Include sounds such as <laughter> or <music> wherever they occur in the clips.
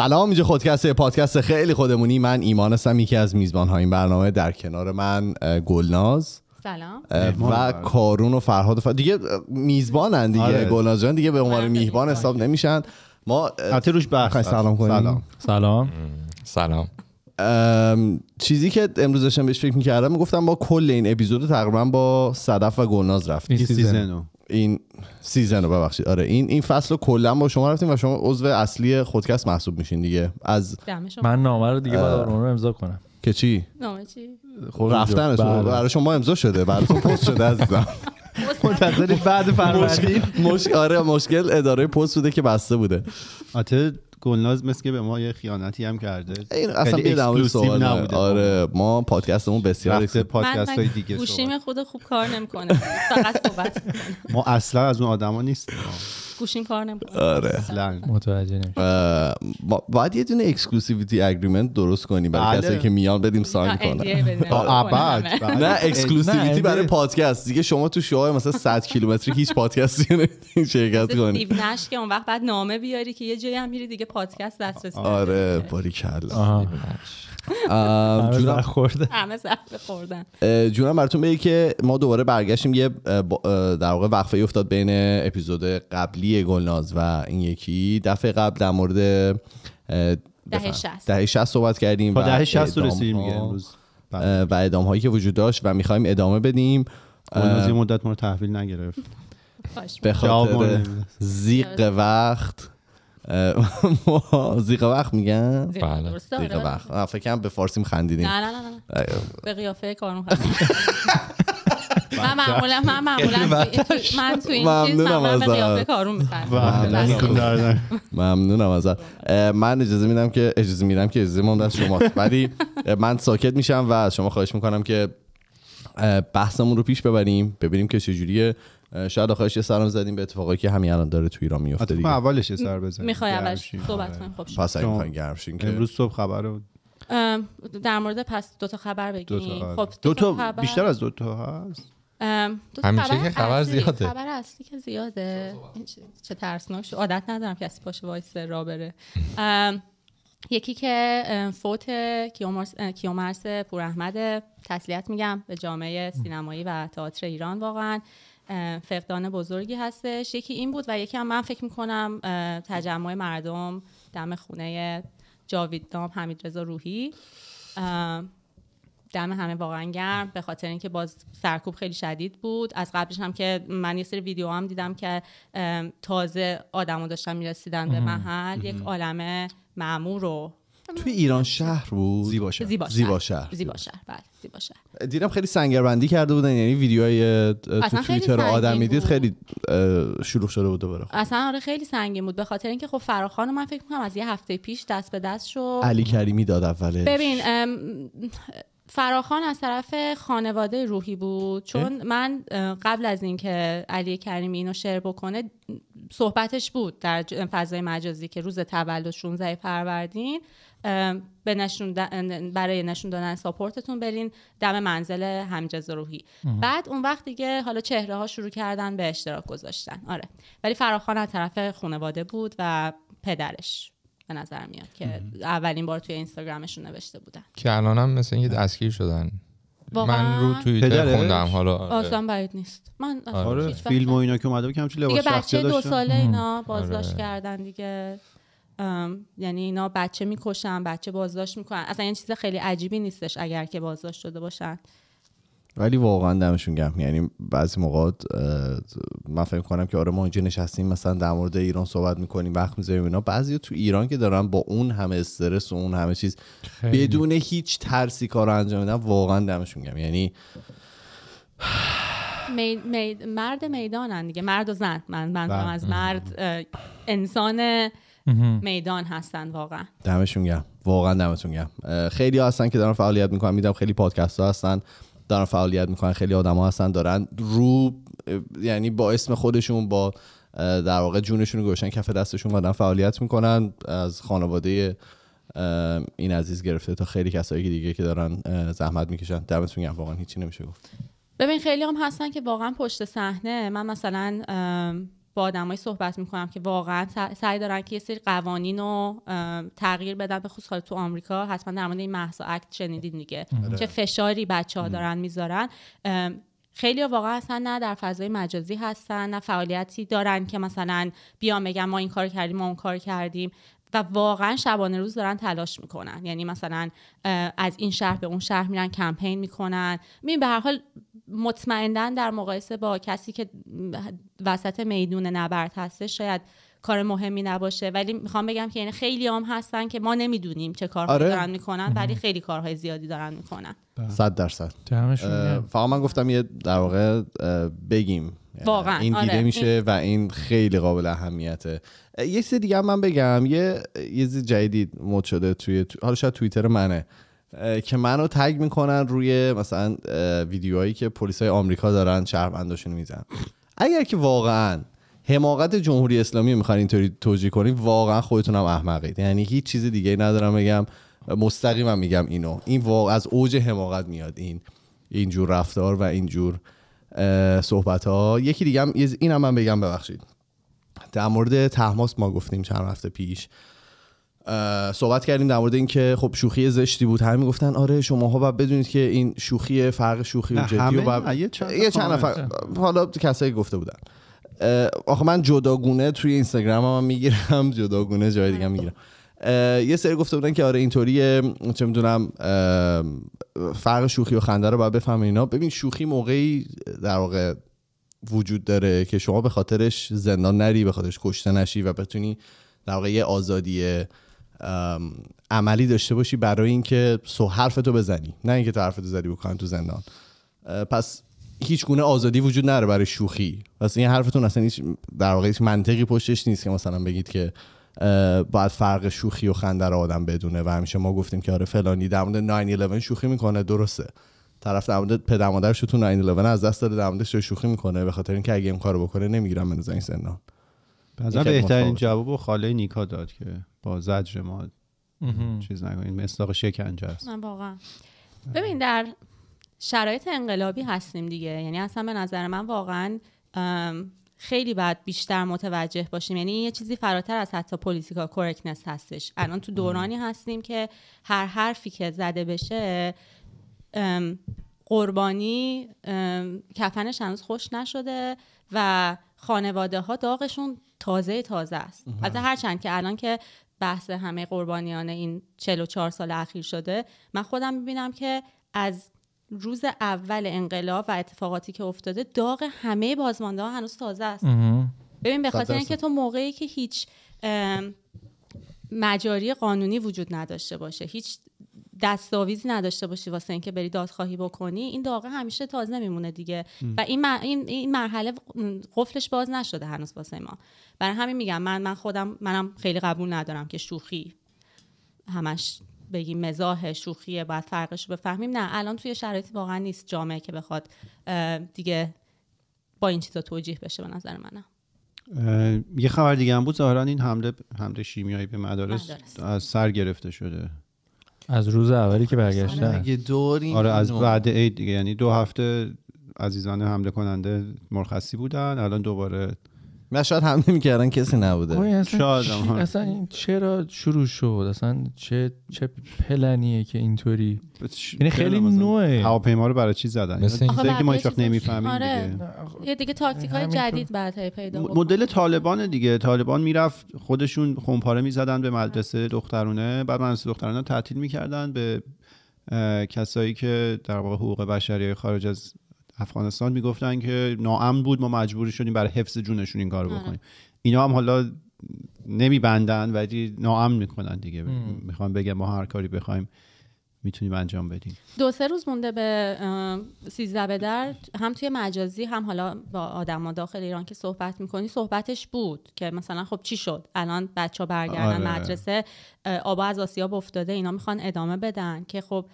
سلام اینجا خودکسته پادکست خیلی خودمونی من ایمان هستم یکی از میزبان های این برنامه در کنار من گلناز سلام و کارون و فرهاد و فرهاد. دیگه میزبانن دیگه آره. گلناز جان دیگه به عنوان آره، میهبان حساب نمیشن ما حتی روش سلام کنیم سلام سلام سلام چیزی که امروز داشتم بهش فکر میکردم گفتم با کل این اپیزود تقریبا با صدف و گلناز رفتیم این سیزن رو ببخشید آره این این فصل رو کلا با شما رفتیم و شما عضو اصلی خودکست محسوب میشین دیگه از من نامه رو دیگه باید رو امضا کنم که چی نامه چی شما خب، بله. برای شما امضا شده براتون پست شده عزیزم <laughs> منتظری بعد فروردین آره مشکل اداره پست بوده که بسته بوده گلناز مثل که به ما یه خیانتی هم کرده این اصلا یه نبوده سوال آره ما پادکستمون بسیار پادکست های دیگه گوشیم خود خوب کار نمیکنه فقط صحبت ما اصلا از اون آدما نیستیم گوشیم کار نمیکنه آره متوجه نمیشه باید یه دونه اکسکلوسیویتی اگریمنت درست کنی برای بله. کسایی که میان بدیم ساین کنن نه اکسکلوسیویتی برای پادکست دیگه شما تو شوهای مثلا 100 کیلومتری هیچ پادکستی نمیدین شرکت کنی استیو که اون وقت بعد نامه بیاری که یه جایی هم میری دیگه پادکست دسترسی آره کلا جونم خورده همه خوردن جونم براتون بگی که ما دوباره برگشتیم یه در واقع وقفه افتاد بین اپیزود قبلی گلناز و این یکی دفعه قبل در مورد دهه 60 دهه صحبت کردیم خب، و دهه 60 رسیدیم بله. و ادام هایی که وجود داشت و میخوایم ادامه بدیم گلناز مدت ما رو تحویل نگرفت به خاطر زیق وقت <laughs> زیغ وقت میگن بله زیق آره. وقت فکر کنم به فارسی خندیدیم نه نه نه نه به قیافه کارون <laughs> من معمولا من معمولا من تو این چیز من به قیافه کارون میخندم بله. بله. ممنونم ازت من اجازه میدم که اجازه میدم که اجازه مونده از شما ولی من ساکت میشم و از شما خواهش میکنم که بحثمون رو پیش ببریم ببینیم که چجوریه شاید آخرش یه سرم زدیم به اتفاقایی که همین الان داره تو ایران میفته دیگه اولش یه سر بزنیم میخوای اولش صحبت کنیم خب پس اگه میخواین گرم که امروز صبح خبرو رو در مورد پس دو تا خبر بگیم خب دو تا بیشتر از دو تا هست همیشه که خبر زیاده خبر اصلی که زیاده چه ترسناک شد عادت ندارم که پاش وایس را بره یکی که فوت کیومرس, کیومرس پوراحمد تسلیت میگم به جامعه سینمایی و تئاتر ایران واقعا فقدان بزرگی هستش یکی این بود و یکی هم من فکر میکنم تجمع مردم دم خونه حمید رزا روحی دم همه واقعا گرم به خاطر اینکه باز سرکوب خیلی شدید بود از قبلش هم که من یه سری ویدیو هم دیدم که تازه آدمو داشتن میرسیدن به محل یک عالم معمور و تو ایران شهر بود زیبا شهر زیبا شهر زیبا شهر, بله زیبا شهر دیدم خیلی سنگربندی کرده بودن یعنی ویدیوهای تو توییتر آدم میدید خیلی شروع شده بود دوباره اصلا آره خیلی سنگین بود به خاطر اینکه خب فراخان من فکر کنم از یه هفته پیش دست به دست شد علی کریمی داد اولش ببین فراخان از طرف خانواده روحی بود چون من قبل از اینکه علی کریمی اینو شعر بکنه صحبتش بود در فضای مجازی که روز تولد 16 فروردین به نشون برای نشون دادن ساپورتتون برین دم منزل همجز روحی بعد اون وقت دیگه حالا چهره ها شروع کردن به اشتراک گذاشتن آره ولی فراخان از طرف خانواده بود و پدرش به نظر میاد که اولین بار توی اینستاگرامشون نوشته بودن که الان هم مثل اینکه دستگیر شدن من رو توییتر خوندم حالا آره. آسان باید نیست من آره. فیلم و اینا که اومده که همچین لباس دیگه دو ساله اینا بازداشت آره. کردن دیگه یعنی اینا بچه میکشن بچه بازداشت میکنن اصلا این چیز خیلی عجیبی نیستش اگر که بازداشت شده باشن ولی واقعا دمشون گرم یعنی بعضی موقع من فکر کنم که آره ما اینجا نشستیم مثلا در مورد ایران صحبت میکنیم وقت میذاریم اینا بعضی تو ایران که دارن با اون همه استرس و اون همه چیز خیلی. بدون هیچ ترسی کار رو انجام میدن واقعا دمشون گرم یعنی می، مرد میدانن دیگه مرد و زن من بله. از مرد انسان میدان هستن واقعا دمشون گرم واقعا دمتون گرم خیلی ها هستن که دارن فعالیت میکنن میدم خیلی پادکست ها هستن دارن فعالیت میکنن خیلی آدم ها هستن دارن رو یعنی با اسم خودشون با در واقع جونشون گوشن کف دستشون دارن فعالیت میکنن از خانواده این عزیز گرفته تا خیلی کسایی که دیگه که دارن زحمت میکشن دمتون گرم واقعا هیچی نمیشه گفت ببین خیلی هم هستن که واقعا پشت صحنه من مثلا با آدمای صحبت میکنم که واقعا سعی دارن که یه سری قوانین رو تغییر بدن به خصوص تو آمریکا حتما در مورد این محسا اکت شنیدین دیگه آره. چه فشاری بچه ها دارن میذارن خیلی واقعا اصلا نه در فضای مجازی هستن نه فعالیتی دارن که مثلا بیان بگم ما این کار کردیم ما اون کار کردیم و واقعا شبانه روز دارن تلاش میکنن یعنی مثلا از این شهر به اون شهر میرن کمپین میکنن می به هر حال مطمئنا در مقایسه با کسی که وسط میدون نبرد هسته شاید کار مهمی نباشه ولی میخوام بگم که یعنی خیلی هم هستن که ما نمیدونیم چه کارهایی آره. دارن میکنن ولی خیلی کارهای زیادی دارن میکنن صد درصد فقط من گفتم یه در واقع بگیم واقعا این آره. دیده میشه و این خیلی قابل اهمیته یه چیز دیگه من بگم یه یه چیز جدید مد شده توی حالا شاید توییتر منه که منو تگ میکنن روی مثلا ویدیوهایی که های آمریکا دارن شهرونداشون میزن اگر که واقعا حماقت جمهوری اسلامی میخواین اینطوری توجیه کنید واقعا خودتونم احمقید یعنی هیچ چیز دیگه ندارم بگم مستقیما میگم اینو این واقع از اوج حماقت میاد این اینجور رفتار و اینجور صحبت ها یکی دیگه هم این هم من بگم ببخشید در مورد تحماس ما گفتیم چند هفته پیش صحبت کردیم در مورد اینکه خب شوخی زشتی بود همین گفتن آره شماها باید بدونید که این شوخی فرق شوخی و جدی و یه چند نفر حالا کسایی گفته بودن آخه من جداگونه توی اینستاگرام هم میگیرم جداگونه جای دیگه میگیرم یه سری گفته بودن که آره اینطوریه چه میدونم فرق شوخی و خنده رو باید بفهمین اینا ببین شوخی موقعی در واقع وجود داره که شما به خاطرش زندان نری به خاطرش کشته نشی و بتونی در واقع یه آزادی عملی داشته باشی برای اینکه سو حرفتو بزنی نه اینکه تو حرفتو زدی بکنن تو زندان پس هیچ گونه آزادی وجود نداره برای شوخی پس این حرفتون اصلا هیچ در واقع هیچ منطقی پشتش نیست که مثلا بگید که باید فرق شوخی و خنده رو آدم بدونه و همیشه ما گفتیم که آره فلانی در مورد 9/11 شوخی میکنه درسته طرف در مورد پدر تو 9/11 از دست داده در موردش شوخی میکنه به خاطر اینکه اگه این کارو بکنه نمیگیرن من زنگ زندان مثلا بهترین جواب و خاله نیکا داد که با زجر ما چیز نگوین مصداق شکنجه است واقعا ببین در شرایط انقلابی هستیم دیگه یعنی اصلا به نظر من واقعا خیلی باید بیشتر متوجه باشیم یعنی یه چیزی فراتر از حتی پلیتیکال کورکنس هستش الان تو دورانی هستیم که هر حرفی که زده بشه قربانی کفنش هنوز خوش نشده و خانواده ها داغشون تازه تازه است از هرچند که الان که بحث همه قربانیان این 44 سال اخیر شده من خودم میبینم که از روز اول انقلاب و اتفاقاتی که افتاده داغ همه بازمانده ها هنوز تازه است ببین به خاطر اینکه تو موقعی که هیچ مجاری قانونی وجود نداشته باشه هیچ دستاویزی نداشته باشی واسه اینکه بری دادخواهی بکنی این داغه همیشه تازه نمیمونه دیگه و این, این مرحله قفلش باز نشده هنوز واسه ما برای همین میگم من من خودم منم خیلی قبول ندارم که شوخی همش بگیم مزاح شوخیه باید فرقش رو بفهمیم نه الان توی شرایطی واقعا نیست جامعه که بخواد دیگه با این چیزا توجیه بشه به نظر منم یه خبر دیگه هم بود ظاهرا این حمله حمله شیمیایی به مدارس, مدارس. از سر گرفته شده از روز اولی که برگشتن آره،, آره از بعد عید دیگه یعنی دو هفته عزیزان حمله کننده مرخصی بودن الان دوباره و شاید نمی کردن کسی نبوده اصلا, اصلا چرا شروع شد اصلا چه چه پلنیه که اینطوری یعنی خیلی نوعه هواپیما رو برای چی زدن مثل این که ما هیچ نمیفهمیم آره. دیگه یه دیگه تاکتیک های جدید بعد پیدا مدل طالبان دیگه طالبان میرفت خودشون خونپاره میزدن به مدرسه دخترونه بعد مدرسه دخترونه تعطیل میکردن به کسایی که در واقع حقوق بشری خارج از افغانستان میگفتن که ناامن بود ما مجبور شدیم برای حفظ جونشون این کارو آره. بکنیم اینا هم حالا نمیبندن ولی ناامن میکنن دیگه میخوام بگم ما هر کاری بخوایم میتونیم انجام بدیم دو سه روز مونده به سیزده به در هم توی مجازی هم حالا با ها داخل ایران که صحبت میکنی صحبتش بود که مثلا خب چی شد الان بچه ها برگردن آره. مدرسه آبا از آسیاب افتاده اینا میخوان ادامه بدن که خب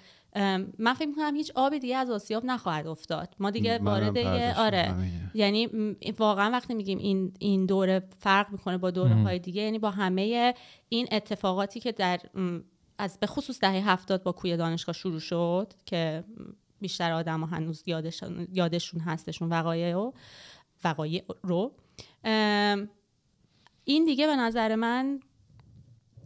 من فکر میکنم هیچ آب دیگه از آسیاب نخواهد افتاد ما دیگه وارد آره یعنی واقعا وقتی میگیم این این دوره فرق میکنه با دوره های دیگه یعنی با همه این اتفاقاتی که در از به خصوص دهه هفتاد با کوی دانشگاه شروع شد که بیشتر آدم ها هنوز یادشون, یادشون هستشون وقایع و وقایع رو این دیگه به نظر من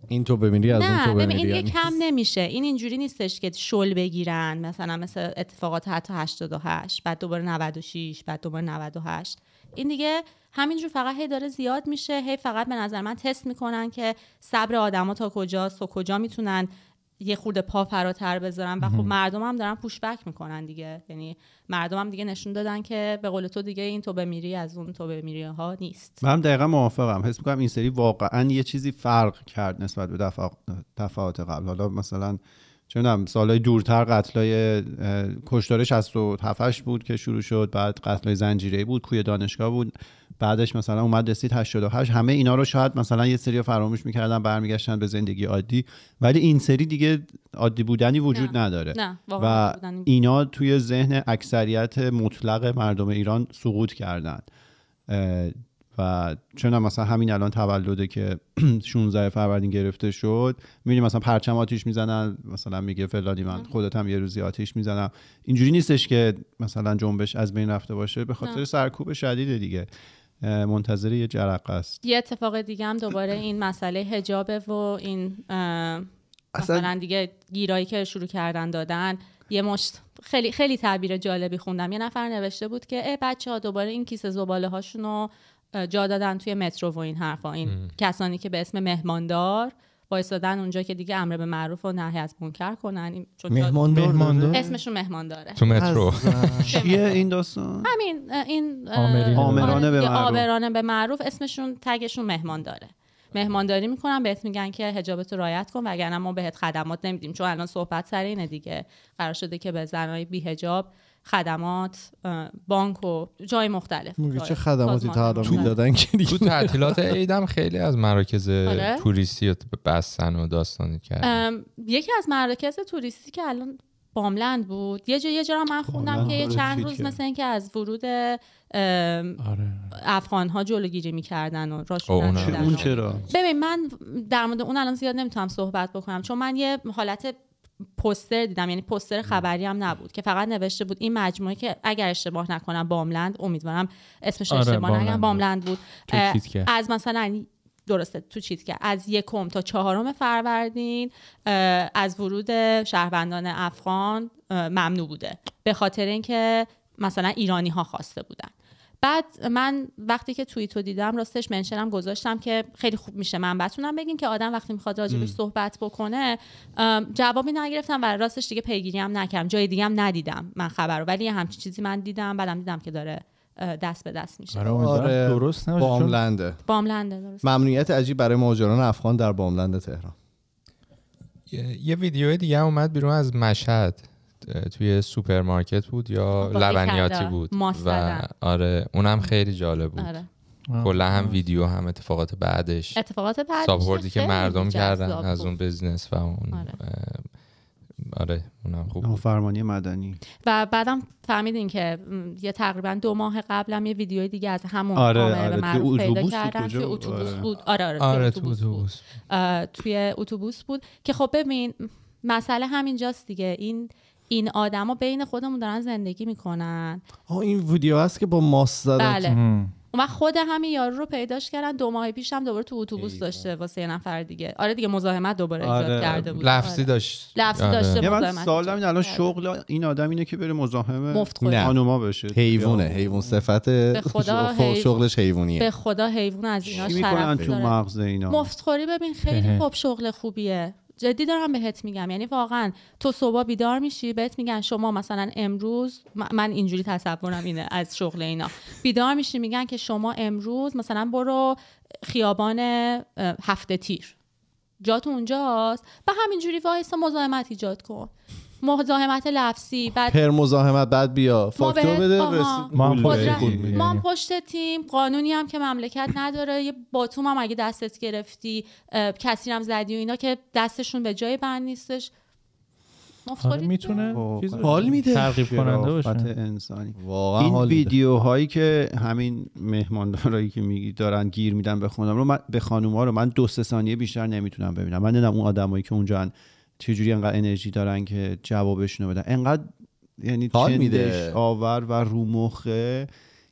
این تو ببینی از نه اون تو بمیری این این کم <laughs> نمیشه این اینجوری نیستش که شل بگیرن مثلا مثل اتفاقات حتی 88 بعد دوباره 96 بعد دوباره 98 این دیگه همینجور فقط هی داره زیاد میشه هی فقط به نظر من تست میکنن که صبر آدما تا کجاست و کجا میتونن یه خورده پا فراتر بذارن و خب مردم هم دارن پوشبک میکنن دیگه یعنی مردم هم دیگه نشون دادن که به قول تو دیگه این تو بمیری از اون تو بمیری ها نیست من دقیقا موافقم حس میکنم این سری واقعا یه چیزی فرق کرد نسبت به دفعات قبل حالا مثلا چون سالهای دورتر قتلای کشدار 67 بود که شروع شد بعد قتلای زنجیری بود کوی دانشگاه بود بعدش مثلا اومد رسید 88 همه اینا رو شاید مثلا یه سری فراموش میکردن برمیگشتن به زندگی عادی ولی این سری دیگه عادی بودنی وجود نداره نه. و اینا توی ذهن اکثریت مطلق مردم ایران سقوط کردن و چون مثلا همین الان تولده که 16 <clears throat> فروردین گرفته شد میبینی مثلا پرچم آتیش میزنن مثلا میگه فلانی من آره. خودت هم یه روزی آتیش میزنم اینجوری نیستش که مثلا جنبش از بین رفته باشه به خاطر سرکوب شدید دیگه منتظر یه جرق است یه اتفاق دیگه هم دوباره این مسئله هجابه و این مثلا دیگه گیرایی که شروع کردن دادن یه مشت خیلی خیلی تعبیر جالبی خوندم یه نفر نوشته بود که ای بچه ها دوباره این کیسه زباله هاشون رو جا دادن توی مترو و این حرفا این کسانی که به اسم مهماندار وایستادن اونجا که دیگه امر به معروف و نهی از منکر کنن چون مهماندار, مهماندار اسمشون مهمانداره تو مترو <laughs> چیه این داستان همین این آمرانه به معروف به معروف اسمشون تگشون مهمانداره مهمانداری میکنن بهت میگن که حجابتو رایت کن وگرنه ما بهت خدمات نمیدیم چون الان صحبت سرینه اینه دیگه قرار شده که به زنای بی حجاب خدمات بانک و جای مختلف چه آره. خدماتی تحرام میدادن که دیگه تو تعطیلات عیدم خیلی از مراکز آره. توریستی بستن و داستانی کرد یکی از مراکز توریستی که الان باملند بود یه جا یه من خوندم که چند روز مثل اینکه از ورود آره. افغان ها جلوگیری میکردن و راش اون چرا ببین من در مورد اون الان زیاد نمیتونم صحبت بکنم چون من یه حالت پوستر دیدم یعنی پوستر خبری هم نبود که فقط نوشته بود این مجموعه که اگر اشتباه نکنم باملند امیدوارم اسمش آره، اشتباه باملند باملند بود از مثلا درسته تو چیت که از یکم تا چهارم فروردین از ورود شهروندان افغان ممنوع بوده به خاطر اینکه مثلا ایرانی ها خواسته بودن بعد من وقتی که توییتو دیدم راستش منشنم گذاشتم که خیلی خوب میشه من بتونم بگین که آدم وقتی میخواد راجبش صحبت بکنه جوابی نگرفتم و راستش دیگه پیگیری هم نکردم جای دیگه هم ندیدم من خبرو ولی ولی همچین چیزی من دیدم بعدم دیدم که داره دست به دست میشه آره, آره، درست نمیشه باملنده باملنده درست ممنوعیت عجیب برای مهاجران افغان در باملنده تهران یه ویدیو دیگه اومد بیرون از مشهد توی سوپرمارکت بود یا لبنیاتی بود و آره اونم خیلی جالب بود آره. کلا هم ویدیو هم اتفاقات بعدش اتفاقات بعدش ساپورتی که مردم کردن از اون بزنس و اون آره. آره، اونم خوب فرمانی مدنی و بعدم فهمیدین که یه تقریبا دو ماه قبلم یه ویدیو دیگه از همون آره, آره. معروف پیدا کردم توی اتوبوس آره. بود آره آره, آره توی اتوبوس بود توی اتوبوس بود که خب ببین مسئله همینجاست دیگه این این آدما بین خودمون دارن زندگی میکنن آه این ویدیو هست که با ماست زدن بله. خود همین یارو رو پیداش کردن دو ماه پیش هم دوباره تو اتوبوس داشته واسه یه نفر دیگه آره دیگه مزاحمت دوباره آره. کرده بود لفظی آره. داشت لفظی آره. داشته آره. من سوالم الان شغل این آدم اینه که بره مزاحم خانوما بشه حیونه حیوان صفت به خدا شغلش حیوانیه به خدا حیوان از اینا شرف تو مغز اینا مفتخوری ببین خیلی <laughs> خوب شغل خوبیه جدی دارم بهت میگم یعنی واقعا تو صبح بیدار میشی بهت میگن شما مثلا امروز من اینجوری تصورم اینه از شغل اینا بیدار میشی میگن که شما امروز مثلا برو خیابان هفته تیر جات اونجاست و همینجوری وایس مزاحمت ایجاد کن مزاحمت لفظی بعد پر مزاحمت بعد بیا فاکتور بده ما پشت تیم قانونی هم که مملکت نداره یه باتوم هم اگه دستت گرفتی کسی هم زدی و اینا که دستشون به جای بند نیستش آره، میتونه حال میده ترغیب کننده باشه انسانی این ویدیوهایی که همین مهماندارایی که میگی دارن گیر میدن به خانم رو من به ها رو من دو سه ثانیه بیشتر نمیتونم ببینم من نمیدونم اون آدمایی که اونجا چجوری انقدر انرژی دارن که جوابشون بدن انقدر یعنی میده، آور و رومخه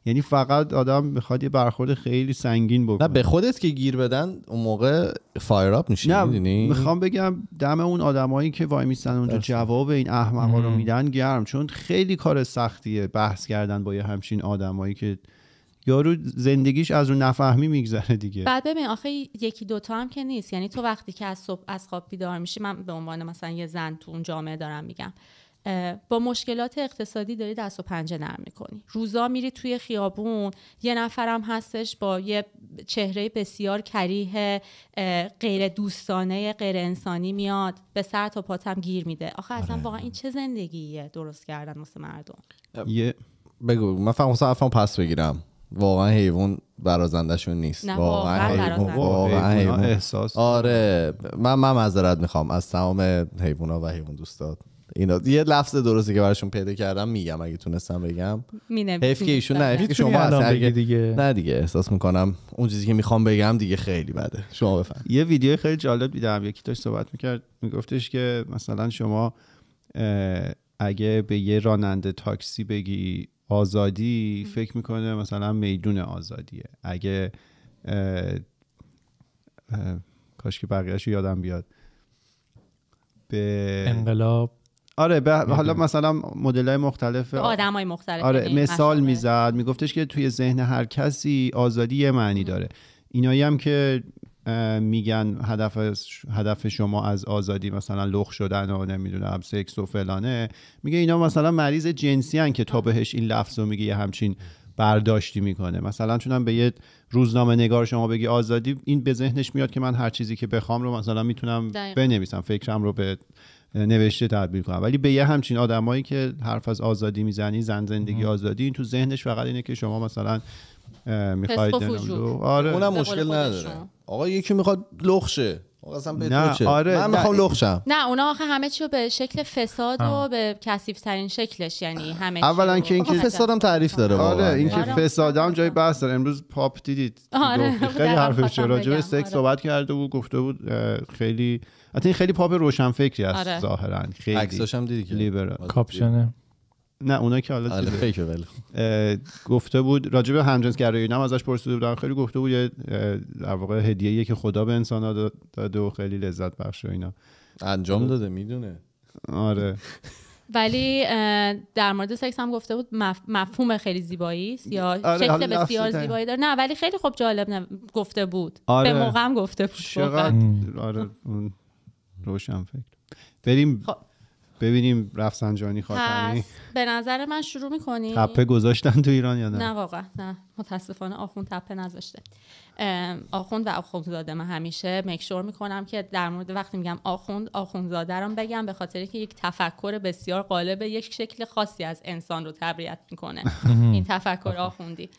یعنی فقط آدم میخواد یه برخورد خیلی سنگین بکنه نه به خودت که گیر بدن اون موقع فایر اپ میشی نه میخوام بگم دم اون آدمایی که وای میستن اونجا جواب این احمقا رو میدن گرم چون خیلی کار سختیه بحث کردن با یه همچین آدمایی که یارو زندگیش از اون نفهمی میگذره دیگه بعد ببین آخه یکی دوتا هم که نیست یعنی تو وقتی که از صبح از خواب بیدار میشی من به عنوان مثلا یه زن تو اون جامعه دارم میگم با مشکلات اقتصادی داری دست و پنجه نرم میکنی روزا میری توی خیابون یه نفرم هستش با یه چهره بسیار کریه غیر دوستانه غیر انسانی میاد به سر تا پاتم گیر میده آخه اصلا آره. واقعا این چه زندگیه درست کردن واسه مردم یه بگو من فهم پس بگیرم واقعا حیوان برازندشون نیست نه واقعا حیوان واقعا احساس آره من من معذرت میخوام از تمام حیونا و حیوان دوستات اینا یه لفظ درستی که براشون پیدا کردم میگم اگه تونستم بگم حیف که ایشون نه شما اصلا دیگه نه دیگه احساس میکنم اون چیزی که میخوام بگم دیگه خیلی بده شما بفهم یه ویدیو خیلی جالب دیدم یکی داشت صحبت میکرد میگفتش که مثلا شما اگه به یه راننده تاکسی بگی آزادی فکر میکنه مثلا میدون آزادیه اگه کاش که بقیهش یادم بیاد به انقلاب آره حالا مثلا مدل های مختلف آدم مختلف آره مثال میزد میگفتش که توی ذهن هر کسی آزادی یه معنی داره اینایی هم که میگن هدف هدف شما از آزادی مثلا لخ شدن و نمیدونم سکس و فلانه میگه اینا مثلا مریض جنسی که تا بهش این لفظ رو میگه یه همچین برداشتی میکنه مثلا چونم به یه روزنامه نگار شما بگی آزادی این به ذهنش میاد که من هر چیزی که بخوام رو مثلا میتونم بنویسم فکرم رو به نوشته تبدیل کنم ولی به یه همچین آدمایی که حرف از آزادی میزنی زن زندگی آزادی این تو ذهنش فقط اینه که شما مثلا میخواید آره اونم مشکل نداره آقا یکی میخواد لخشه نه آره من میخوام لخشم نه اونا آخه همه چی به شکل فساد و به کثیف ترین شکلش یعنی همه اولا که اینکه فسادم تعریف داره آره اینکه آره. فسادم جای بحث داره امروز پاپ دیدید آره. خیلی حرفش راجع به سکس آره. صحبت کرده بود گفته بود خیلی حتی این خیلی پاپ روشن فکری است آره. ظاهرا خیلی عکساشم هم دیدی که لیبرال کاپشنه نه اونایی که حالا آره، بله. گفته بود راجب همجنس گرایی هم ازش پرسیده در خیلی گفته بود یه در واقع هدیه‌ایه که خدا به انسان داده و خیلی لذت بخش و اینا انجام داده میدونه آره <laughs> ولی در مورد سکس هم گفته بود مفهوم خیلی زیبایی است یا آره، شکل بسیار زیبایی داره نه ولی خیلی خوب جالب نه. گفته بود به آره. موقع هم گفته بود چقدر آره روشن فکر بریم خب. ببینیم رفسنجانی خاطری. به نظر من شروع میکنی تپه گذاشتن تو ایران یا نه نه واقعا نه متاسفانه آخوند تپه نذاشته آخوند و آخوندزاده من همیشه مکشور میکنم که در مورد وقتی میگم آخوند آخوندزاده رو بگم به خاطر که یک تفکر بسیار قالب یک شکل خاصی از انسان رو تبریت میکنه این تفکر آخوندی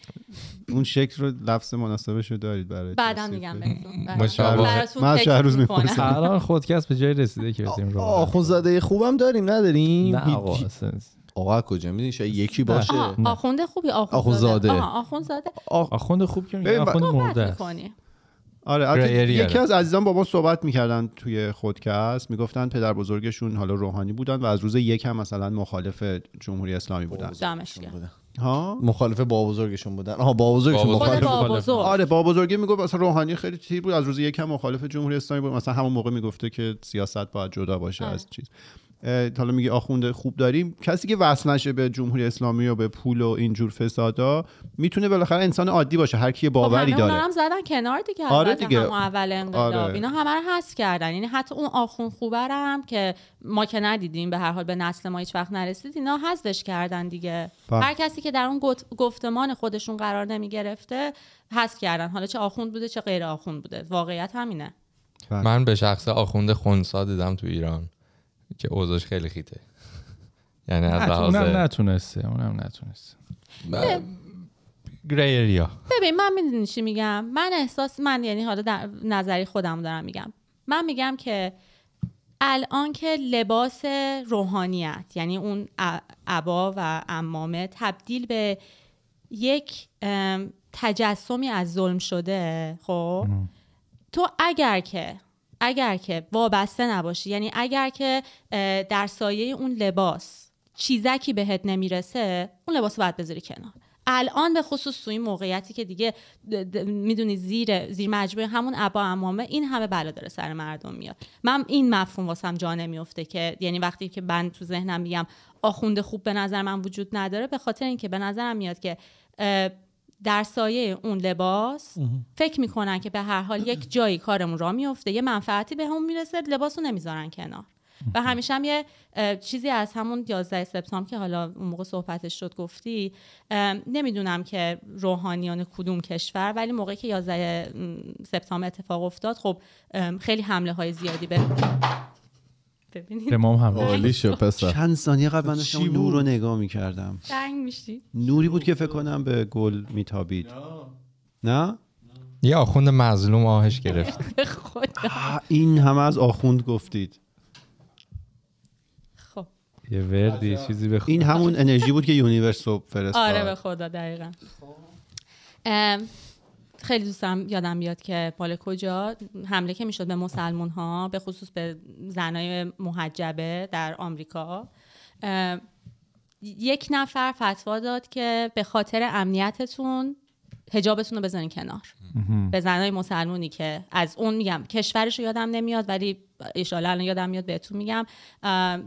اون شکل رو لفظ مناسبش رو دارید برای بعدا میگم بهتون من شهر روز میپرسم خودکست به جای رسیده که زاده خوبم داریم نداریم نه آقا کجا میدونی شاید یکی بله. باشه آخونده خوبی آخونده زاده زاده آخونده خوب که آخونده مرده آره یکی از عزیزان بابا صحبت میکردن توی خودکست میگفتن پدر بزرگشون حالا روحانی بودن و از روز یک هم مثلا مخالف جمهوری اسلامی بودن ها مخالف با بزرگشون بودن آها با بزرگشون مخالف بزرگ. آره با بزرگی میگفت مثلا روحانی خیلی تیر بود از روز یکم مخالف جمهوری اسلامی بود مثلا همون موقع میگفته که سیاست باید جدا باشه آه. از آره. چیز حالا میگه آخوند خوب داریم کسی که وصل نشه به جمهوری اسلامی و به پول و اینجور فسادا میتونه بالاخره انسان عادی باشه هر کی خب، باوری داره هم زدن کنار دیگه آره دیگه هم اول انقلاب آره. اینا همه رو حذف کردن یعنی حتی اون آخون خوبه هم که ما که ندیدیم به هر حال به نسل ما هیچ وقت نرسید اینا حذفش کردن دیگه با. بله. هر کسی که در اون گفتمان خودشون قرار نمی گرفته حذف کردن حالا چه آخوند بوده چه غیر آخوند بوده واقعیت همینه با. بله. من به شخص آخوند خونسا دیدم تو ایران که اوضاش خیلی خیته <laughs> یعنی از اونم نتونسته اونم نتونسته گریریا ببین من میدونی چی میگم من احساس من یعنی حالا در نظری خودم دارم میگم من میگم که الان که لباس روحانیت یعنی اون عبا و امامه تبدیل به یک تجسمی از ظلم شده خب تو اگر که اگر که وابسته نباشی یعنی اگر که در سایه اون لباس چیزکی بهت نمیرسه اون لباس باید بذاری کنار الان به خصوص تو این موقعیتی که دیگه میدونی زیر زیر مجبور همون ابا امامه این همه بلا داره سر مردم میاد من این مفهوم واسم جا نمیفته که یعنی وقتی که من تو ذهنم میگم آخونده خوب به نظر من وجود نداره به خاطر اینکه به نظرم میاد که در سایه اون لباس فکر میکنن که به هر حال یک جایی کارمون را میفته یه منفعتی به همون میرسه لباس رو نمیذارن کنار و همیشه هم یه چیزی از همون 11 سپتامبر که حالا اون موقع صحبتش شد گفتی نمیدونم که روحانیان کدوم کشور ولی موقعی که 11 سپتامبر اتفاق افتاد خب خیلی حمله های زیادی به ببینید به هم عالی شو پسر چند ثانیه قبل من داشتم نور رو نگاه میکردم دنگ میشی نوری بود که فکر کنم به گل میتابید نه یه آخوند مظلوم آهش گرفت <laughs> این همه از آخوند گفتید خب یه وردی چیزی به این همون انرژی بود که یونیورس رو فرستاد آره به خدا دقیقا خب. خیلی دوستم یادم بیاد که پال کجا حمله که میشد به مسلمون ها به خصوص به زنای محجبه در آمریکا یک نفر فتوا داد که به خاطر امنیتتون هجابتون رو بزنین کنار به زنای مسلمونی که از اون میگم کشورش رو یادم نمیاد ولی ایشالا الان یادم میاد بهتون میگم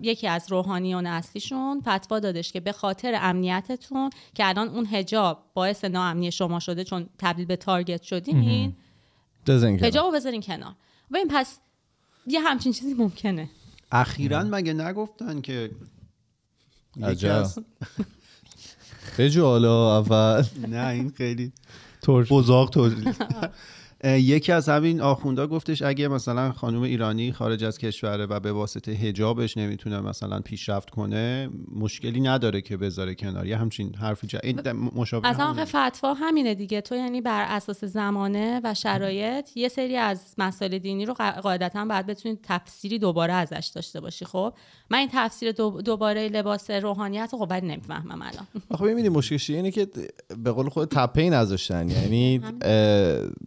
یکی از روحانیون اصلیشون فتوا دادش که به خاطر امنیتتون که الان اون حجاب باعث ناامنی شما شده چون تبدیل به تارگت شدین حجابو بذارین کنار ببین پس یه همچین چیزی ممکنه اخیرا مگه نگفتن که عجب اول نه این خیلی بزاق توجیه <laughs> یکی از همین آخوندا گفتش اگه مثلا خانم ایرانی خارج از کشوره و به واسطه هجابش نمیتونه مثلا پیشرفت کنه مشکلی نداره که بذاره کنار یه همچین حرفی جا... از آن فتوا همینه دیگه تو یعنی بر اساس زمانه و شرایط یه سری از مسائل دینی رو قاعدتا باید بتونید تفسیری دوباره ازش داشته باشی خب من این تفسیر دوباره لباس روحانیت رو خب نمیفهمم الان خب ببینید مشکلش اینه که به قول خود تپه نذاشتن یعنی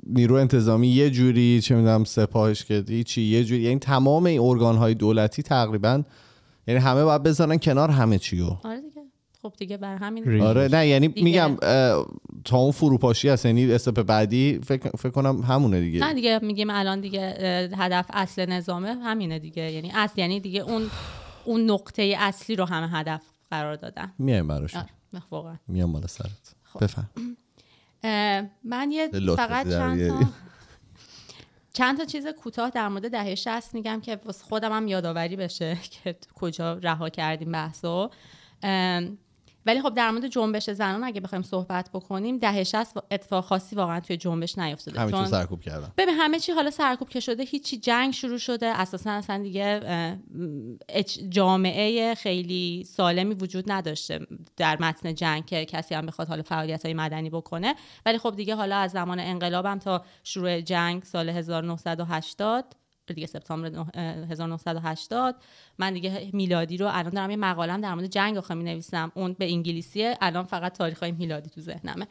نیرو انتظامی یه جوری چه میدونم سپاهش که چی یه جوری یعنی تمام این ارگان های دولتی تقریبا یعنی همه باید بذارن کنار همه چی آره دیگه خب دیگه بر همین آره نه یعنی میگم تا اون فروپاشی هست یعنی استپ بعدی فکر, فکر کنم همونه دیگه نه دیگه میگیم الان دیگه هدف اصل نظامه همینه دیگه یعنی اصل یعنی دیگه اون اون نقطه اصلی رو همه هدف قرار دادن میایم براش آره، میام بالا سرت خب. بفهم من یه فقط چند تا <laughs> چند تا چیز کوتاه در مورد دهه 60 میگم که خودم هم یادآوری بشه <laughs> که کجا رها کردیم بحثو ولی خب در مورد جنبش زنان اگه بخوایم صحبت بکنیم دهش 60 اتفاق خاصی واقعا توی جنبش نیافتاده همه چون سرکوب کردن ببین همه چی حالا سرکوب که شده هیچی جنگ شروع شده اساسا اصلا دیگه جامعه خیلی سالمی وجود نداشته در متن جنگ که کسی هم بخواد حالا فعالیت های مدنی بکنه ولی خب دیگه حالا از زمان انقلابم تا شروع جنگ سال 1980 دیگه سپتامبر 1980 من دیگه میلادی رو الان دارم یه مقالم در مورد جنگ آخه می نویسم اون به انگلیسیه الان فقط تاریخ های میلادی تو ذهنمه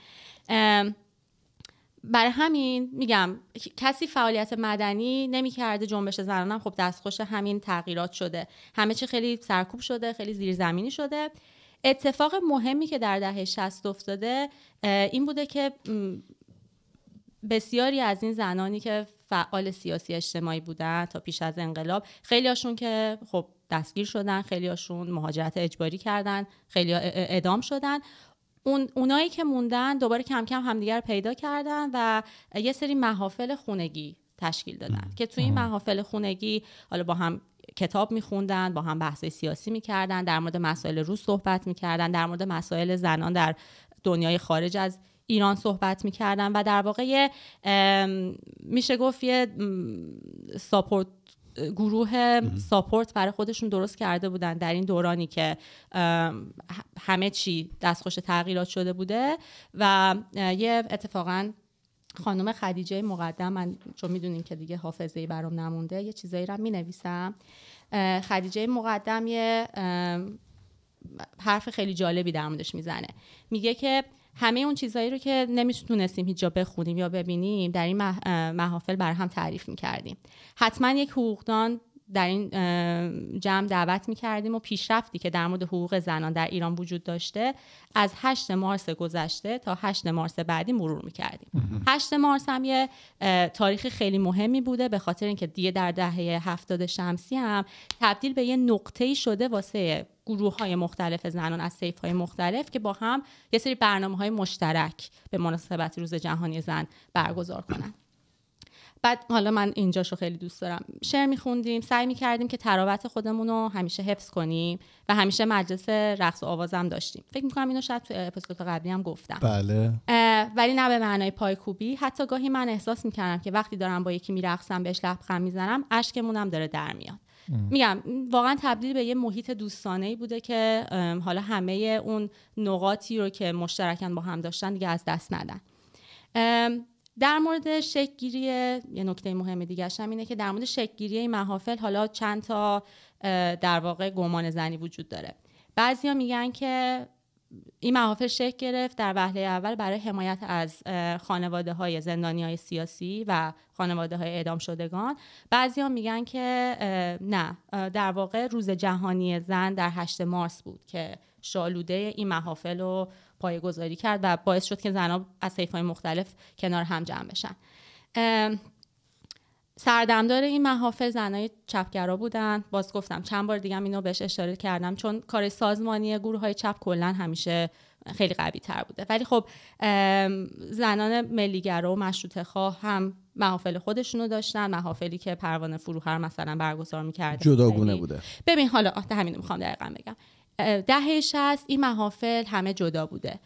برای همین میگم کسی فعالیت مدنی نمیکرده جنبش زنانم خب دستخوش همین تغییرات شده همه چی خیلی سرکوب شده خیلی زیرزمینی شده اتفاق مهمی که در دهه 60 افتاده این بوده که بسیاری از این زنانی که فعال سیاسی اجتماعی بودن تا پیش از انقلاب خیلیاشون که خب دستگیر شدن خیلیاشون مهاجرت اجباری کردن خیلی ادام شدن اون اونایی که موندن دوباره کم کم همدیگر پیدا کردن و یه سری محافل خونگی تشکیل دادن که توی این محافل خونگی حالا با هم کتاب میخوندن با هم بحثای سیاسی میکردن در مورد مسائل روز صحبت میکردن در مورد مسائل زنان در دنیای خارج از ایران صحبت میکردن و در واقع میشه گفت یه ساپورت گروه ساپورت برای خودشون درست کرده بودن در این دورانی که همه چی دستخوش تغییرات شده بوده و یه اتفاقا خانم خدیجه مقدم من چون میدونین که دیگه حافظه برام نمونده یه چیزایی رو می نویسم خدیجه مقدم یه حرف خیلی جالبی در موردش میزنه میگه که همه اون چیزهایی رو که نمیتونستیم هیچ جا بخونیم یا ببینیم در این محافل بر هم تعریف میکردیم حتما یک حقوقدان در این جمع دعوت میکردیم و پیشرفتی که در مورد حقوق زنان در ایران وجود داشته از 8 مارس گذشته تا 8 مارس بعدی مرور میکردیم 8 مارس هم یه تاریخ خیلی مهمی بوده به خاطر اینکه دیگه در دهه 70 شمسی هم تبدیل به یه نقطه‌ای شده واسه گروه های مختلف زنان از سیف های مختلف که با هم یه سری برنامه های مشترک به مناسبت روز جهانی زن برگزار کنن بعد حالا من اینجاشو خیلی دوست دارم شعر میخوندیم سعی میکردیم که تراوت خودمون رو همیشه حفظ کنیم و همیشه مجلس رقص و آوازم داشتیم فکر میکنم اینو شاید تو اپیزود قبلی هم گفتم بله ولی نه به معنای پایکوبی حتی گاهی من احساس میکردم که وقتی دارم با یکی میرقصم بهش لبخند میزنم اشکمونم داره در میاد میگم واقعا تبدیل به یه محیط دوستانه ای بوده که حالا همه اون نقاطی رو که مشترکن با هم داشتن دیگه از دست ندن در مورد گیری یه نکته مهم دیگه هم اینه که در مورد شکلگیری این محافل حالا چند تا در واقع گمان زنی وجود داره بعضیا میگن که این محافل شکل گرفت در وهله اول برای حمایت از خانواده های زندانی های سیاسی و خانواده های اعدام شدگان بعضی ها میگن که نه در واقع روز جهانی زن در 8 مارس بود که شالوده این محافل رو گذاری کرد و باعث شد که زنها از های مختلف کنار هم جمع بشن سردمدار این محافل زنای چپگرا بودن باز گفتم چند بار دیگه اینو بهش اشاره کردم چون کار سازمانی گروه های چپ کلا همیشه خیلی قوی تر بوده ولی خب زنان ملیگرا و مشروطه خواه هم محافل خودشونو داشتن محافلی که پروانه فروهر مثلا برگزار میکرده جداگونه بوده ببین حالا همینو میخوام دقیقا بگم دهه شست این محافل همه جدا بوده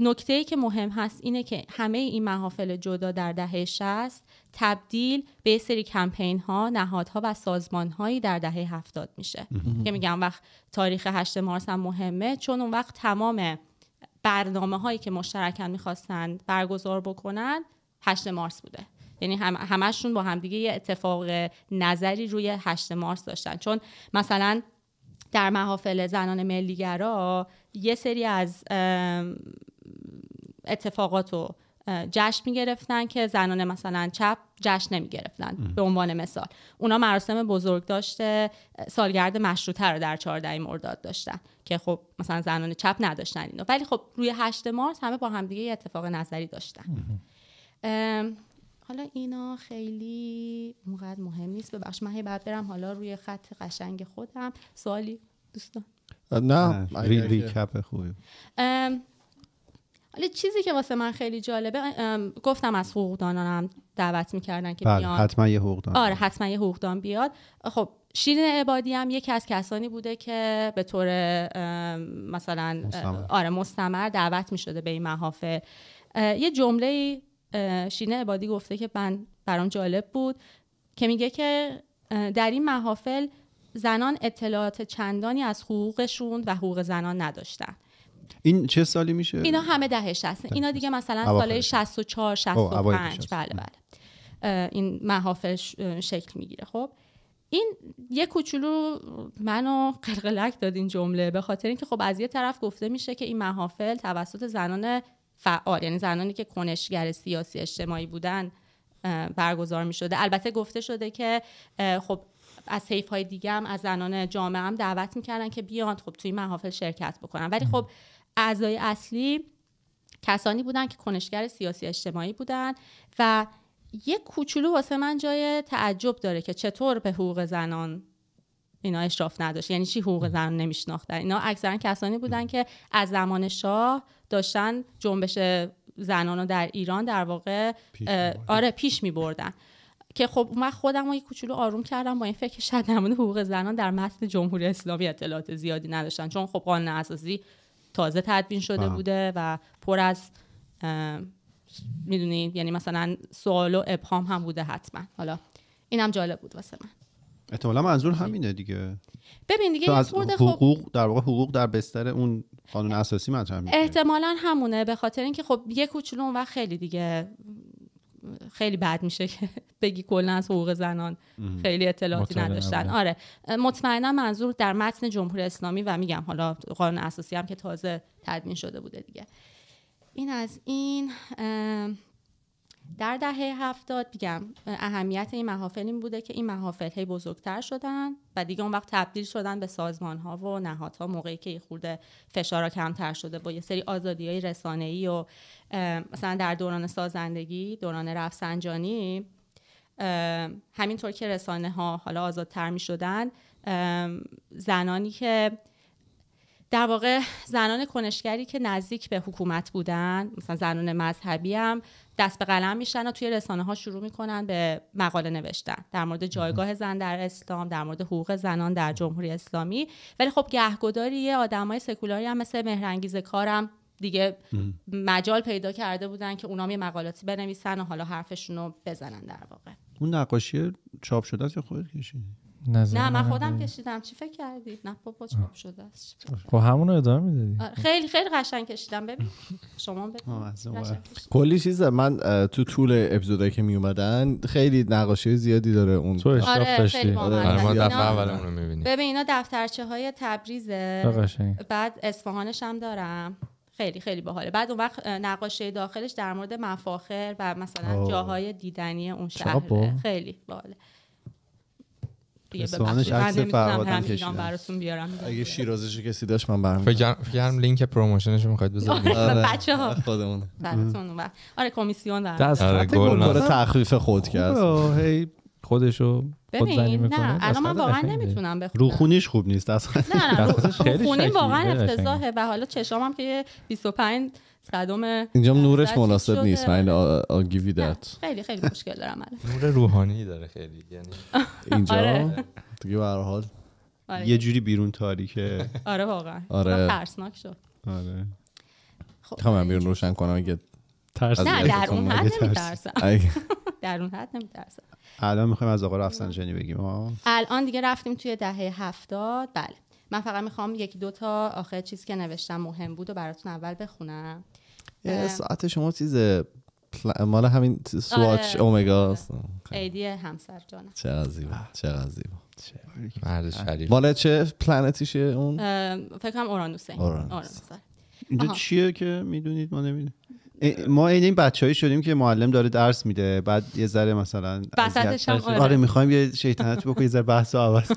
نکته ای که مهم هست اینه که همه این محافل جدا در دهه 60 تبدیل به سری کمپین ها، نهادها و سازمان هایی در دهه هفتاد میشه که میگم وقت تاریخ هشت مارس هم مهمه چون اون وقت تمام برنامه هایی که مشترکن میخواستند برگزار بکنن هشت مارس بوده یعنی هم همشون با همدیگه یه اتفاق نظری روی 8 مارس داشتن چون مثلا در محافل زنان ملیگرا یه سری از اتفاقات رو جشن میگرفتن که زنان مثلا چپ جشن نمیگرفتن به عنوان مثال اونا مراسم بزرگ داشته سالگرد مشروطه رو در 14 مرداد داشتن که خب مثلا زنان چپ نداشتن اینو ولی خب روی 8 مارس همه با همدیگه یه اتفاق نظری داشتن حالا اینا خیلی اونقدر مهم نیست ببخش من بعد برم حالا روی خط قشنگ خودم سوالی دوستان نه کپ خوبی ولی چیزی که واسه من خیلی جالبه گفتم از حقوقدانانم دعوت میکردن که بله، بیان حتما یه حقوقدان آره حتما یه حقوقدان بیاد خب شیرین عبادی هم یکی از کسانی بوده که به طور مثلا مستمر. آره مستمر دعوت میشده به این محافل یه جمله شیرین عبادی گفته که من برام جالب بود که میگه که در این محافل زنان اطلاعات چندانی از حقوقشون و حقوق زنان نداشتن این چه سالی میشه اینا همه دهه 60 اینا دیگه مثلا سال 64 65 بله بله این محافل شکل میگیره خب این یه کوچولو منو قلقلک داد این جمله به خاطر اینکه خب از یه طرف گفته میشه که این محافل توسط زنان فعال یعنی زنانی که کنشگر سیاسی اجتماعی بودن برگزار می البته گفته شده که خب از حیف های دیگه هم از زنان جامعه هم دعوت میکردن که بیان خب توی محافل شرکت بکنن ولی خب اعضای اصلی کسانی بودن که کنشگر سیاسی اجتماعی بودن و یک کوچولو واسه من جای تعجب داره که چطور به حقوق زنان اینا اشراف نداشت یعنی چی حقوق زن نمیشناختن اینا اکثرا کسانی بودن که از زمان شاه داشتن جنبش زنان رو در ایران در واقع پیش آره پیش می که خب من خودم رو یه کوچولو آروم کردم با این فکر شد حقوق زنان در متن جمهوری اسلامی اطلاعات زیادی نداشتن چون خب قانون اساسی تازه تدوین شده بله. بوده و پر از میدونید یعنی مثلا سوال و ابهام هم بوده حتما حالا اینم جالب بود واسه من احتمالا منظور همینه دیگه ببین دیگه از حقوق خب- در واقع حقوق در بستر اون قانون اساسی مطرح احتمالا همونه به خاطر اینکه خب یه کوچولو وقت خیلی دیگه خیلی بد میشه که <laughs> بگی کلا از حقوق زنان خیلی اطلاعاتی نداشتن آره, آره. مطمئنا منظور در متن جمهور اسلامی و میگم حالا قانون اساسی هم که تازه تدوین شده بوده دیگه این از این در دهه هفتاد میگم اهمیت این محافل این بوده که این محافل هی بزرگتر شدن و دیگه اون وقت تبدیل شدن به سازمان ها و نهادها موقعی که خورده فشارا کمتر شده با یه سری آزادی های رسانه ای و مثلا در دوران سازندگی دوران رفسنجانی همینطور که رسانه ها حالا آزادتر می شدن زنانی که در واقع زنان کنشگری که نزدیک به حکومت بودن مثلا زنان مذهبی هم دست به قلم میشن و توی رسانه ها شروع میکنن به مقاله نوشتن در مورد جایگاه زن در اسلام در مورد حقوق زنان در جمهوری اسلامی ولی خب گهگداری آدمای سکولاری هم مثل مهرنگیز کارم دیگه مجال پیدا کرده بودن که اونام یه مقالاتی بنویسن و حالا حرفشون رو بزنن در واقع اون نقاشی چاپ شده است یا خودت کشیدی نه من خودم کشیدم چی فکر کردی نه بابا چاپ شده است با خب همون رو ادامه میدادی آره، خیلی خیلی قشنگ کشیدم ببین شما ببین کلی چیزه من تو طول اپیزودی که می اومدن خیلی نقاشی زیادی داره اون تو آره خیلی ما آره، ببین اینا دفترچه های تبریزه بعد اصفهانش هم دارم خیلی خیلی باحاله بعد اون وقت نقاشی داخلش در مورد مفاخر و مثلا آه. جاهای دیدنی اون شهر خیلی باحاله دیگه ببخشید بیارم اگه شیرازش کسی داشت من برم فکرم لینک پروموشنش رو میخواید بذارید بچه ها خودمون آره کمیسیون دارم دست آره، گل تخفیف خود کرد خودشو ببین نه الان من واقعا نمیتونم بخونم روخونیش خوب نیست اصلا نه نه روخونی واقعا افتضاحه و حالا چشامم که 25 قدم اینجا نورش مناسب نیست من آ آره. گیوی خیلی خیلی مشکل دارم الان نور روحانی داره خیلی یعنی <laughs> اینجا آره. دیگه به هر حال آره. یه جوری بیرون تاریکه آره واقعا <laughs> آره ترسناک شد آره خب, خب، من بیرون روشن کنم اگه ترس نه در اون حد نمیترسم <laughs> در اون حد نمیترسم الان میخوایم از آقا رفسنجانی بگیم الان دیگه رفتیم توی دهه هفتاد بله من فقط میخوام یکی دو تا آخر چیزی که نوشتم مهم بود و براتون اول بخونم ساعت شما چیز مال همین سواچ آره، آره، اومگا آره. است خب. ایدی همسر جانم چه عظیم، بله. چه بله. مال چه پلنتیشه اون فکر کنم اورانوسه اورانوس اینجا چیه که میدونید ما نمیدونیم ما این این شدیم که معلم داره درس میده بعد یه ذره مثلا آره, میخوایم یه شیطنت بکنیم یه ذره بحث عوض <laughs>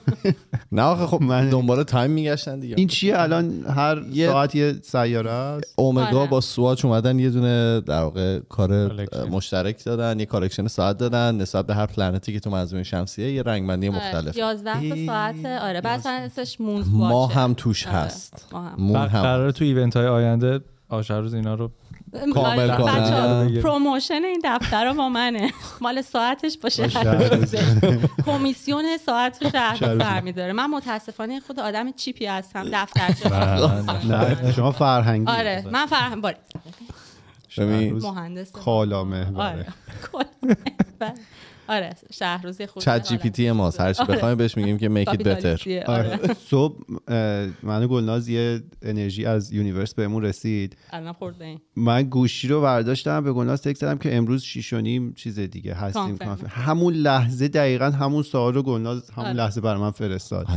نه آخه خب من دنبال تایم میگشتن دیگه این چیه الان هر ساعت یه سیاره است اومگا آره. با سواچ اومدن یه دونه در واقع کار مشترک دادن یه کالکشن ساعت دادن نسبت به هر پلنتی که تو منظومه شمسیه یه رنگبندی آره، مختلف 11 ساعت آره بعد مون ما هم توش آره، هست مون هم قرار تو آینده روز اینا رو کامل پروموشن این دفتر رو با منه مال ساعتش باشه کمیسیون ساعت رو شهر می‌داره. داره من متاسفانه خود آدم چیپی هستم دفتر بله، بله. شما فرهنگی آره من فرهنگ باری مهندس کالا آره روزی خوب چت جی پی تی آره. ماست هر چی آره. بخوایم بهش میگیم که میک ایت بتر صبح منو گلناز یه انرژی از یونیورس بهمون رسید من گوشی رو برداشتم به گلناز تک زدم که امروز شیش و نیم چیز دیگه هستیم همون لحظه دقیقا همون سوال رو گلناز همون آره. لحظه بر من فرستاد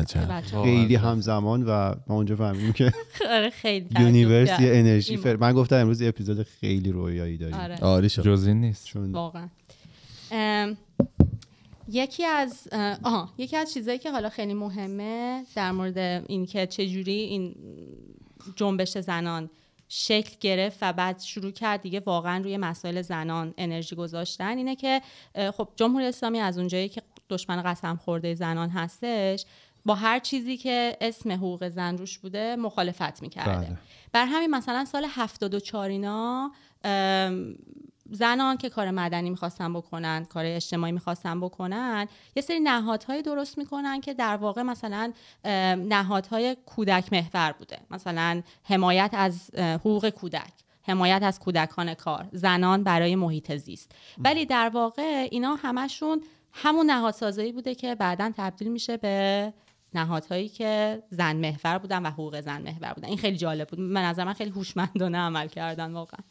خیلی همزمان و ما اونجا فهمیدیم که <laughs> خیلی یونیورس یه انرژی من گفتم امروز اپیزود خیلی رویایی داریم آره. جز نیست یکی از آه یکی از چیزهایی که حالا خیلی مهمه در مورد اینکه چجوری این جنبش زنان شکل گرفت و بعد شروع کرد دیگه واقعا روی مسائل زنان انرژی گذاشتن اینه که خب جمهوری اسلامی از اونجایی که دشمن قسم خورده زنان هستش با هر چیزی که اسم حقوق زن روش بوده مخالفت میکرده بله. بر همین مثلا سال 74 اینا زنان که کار مدنی میخواستن بکنن کار اجتماعی میخواستن بکنن یه سری نهادهایی درست میکنن که در واقع مثلا نهادهای کودک محور بوده مثلا حمایت از حقوق کودک حمایت از کودکان کار زنان برای محیط زیست ولی در واقع اینا همشون همون نهادسازی بوده که بعدا تبدیل میشه به نهادهایی که زن محور بودن و حقوق زن محور بودن این خیلی جالب بود من نظر من خیلی هوشمندانه عمل کردن واقعا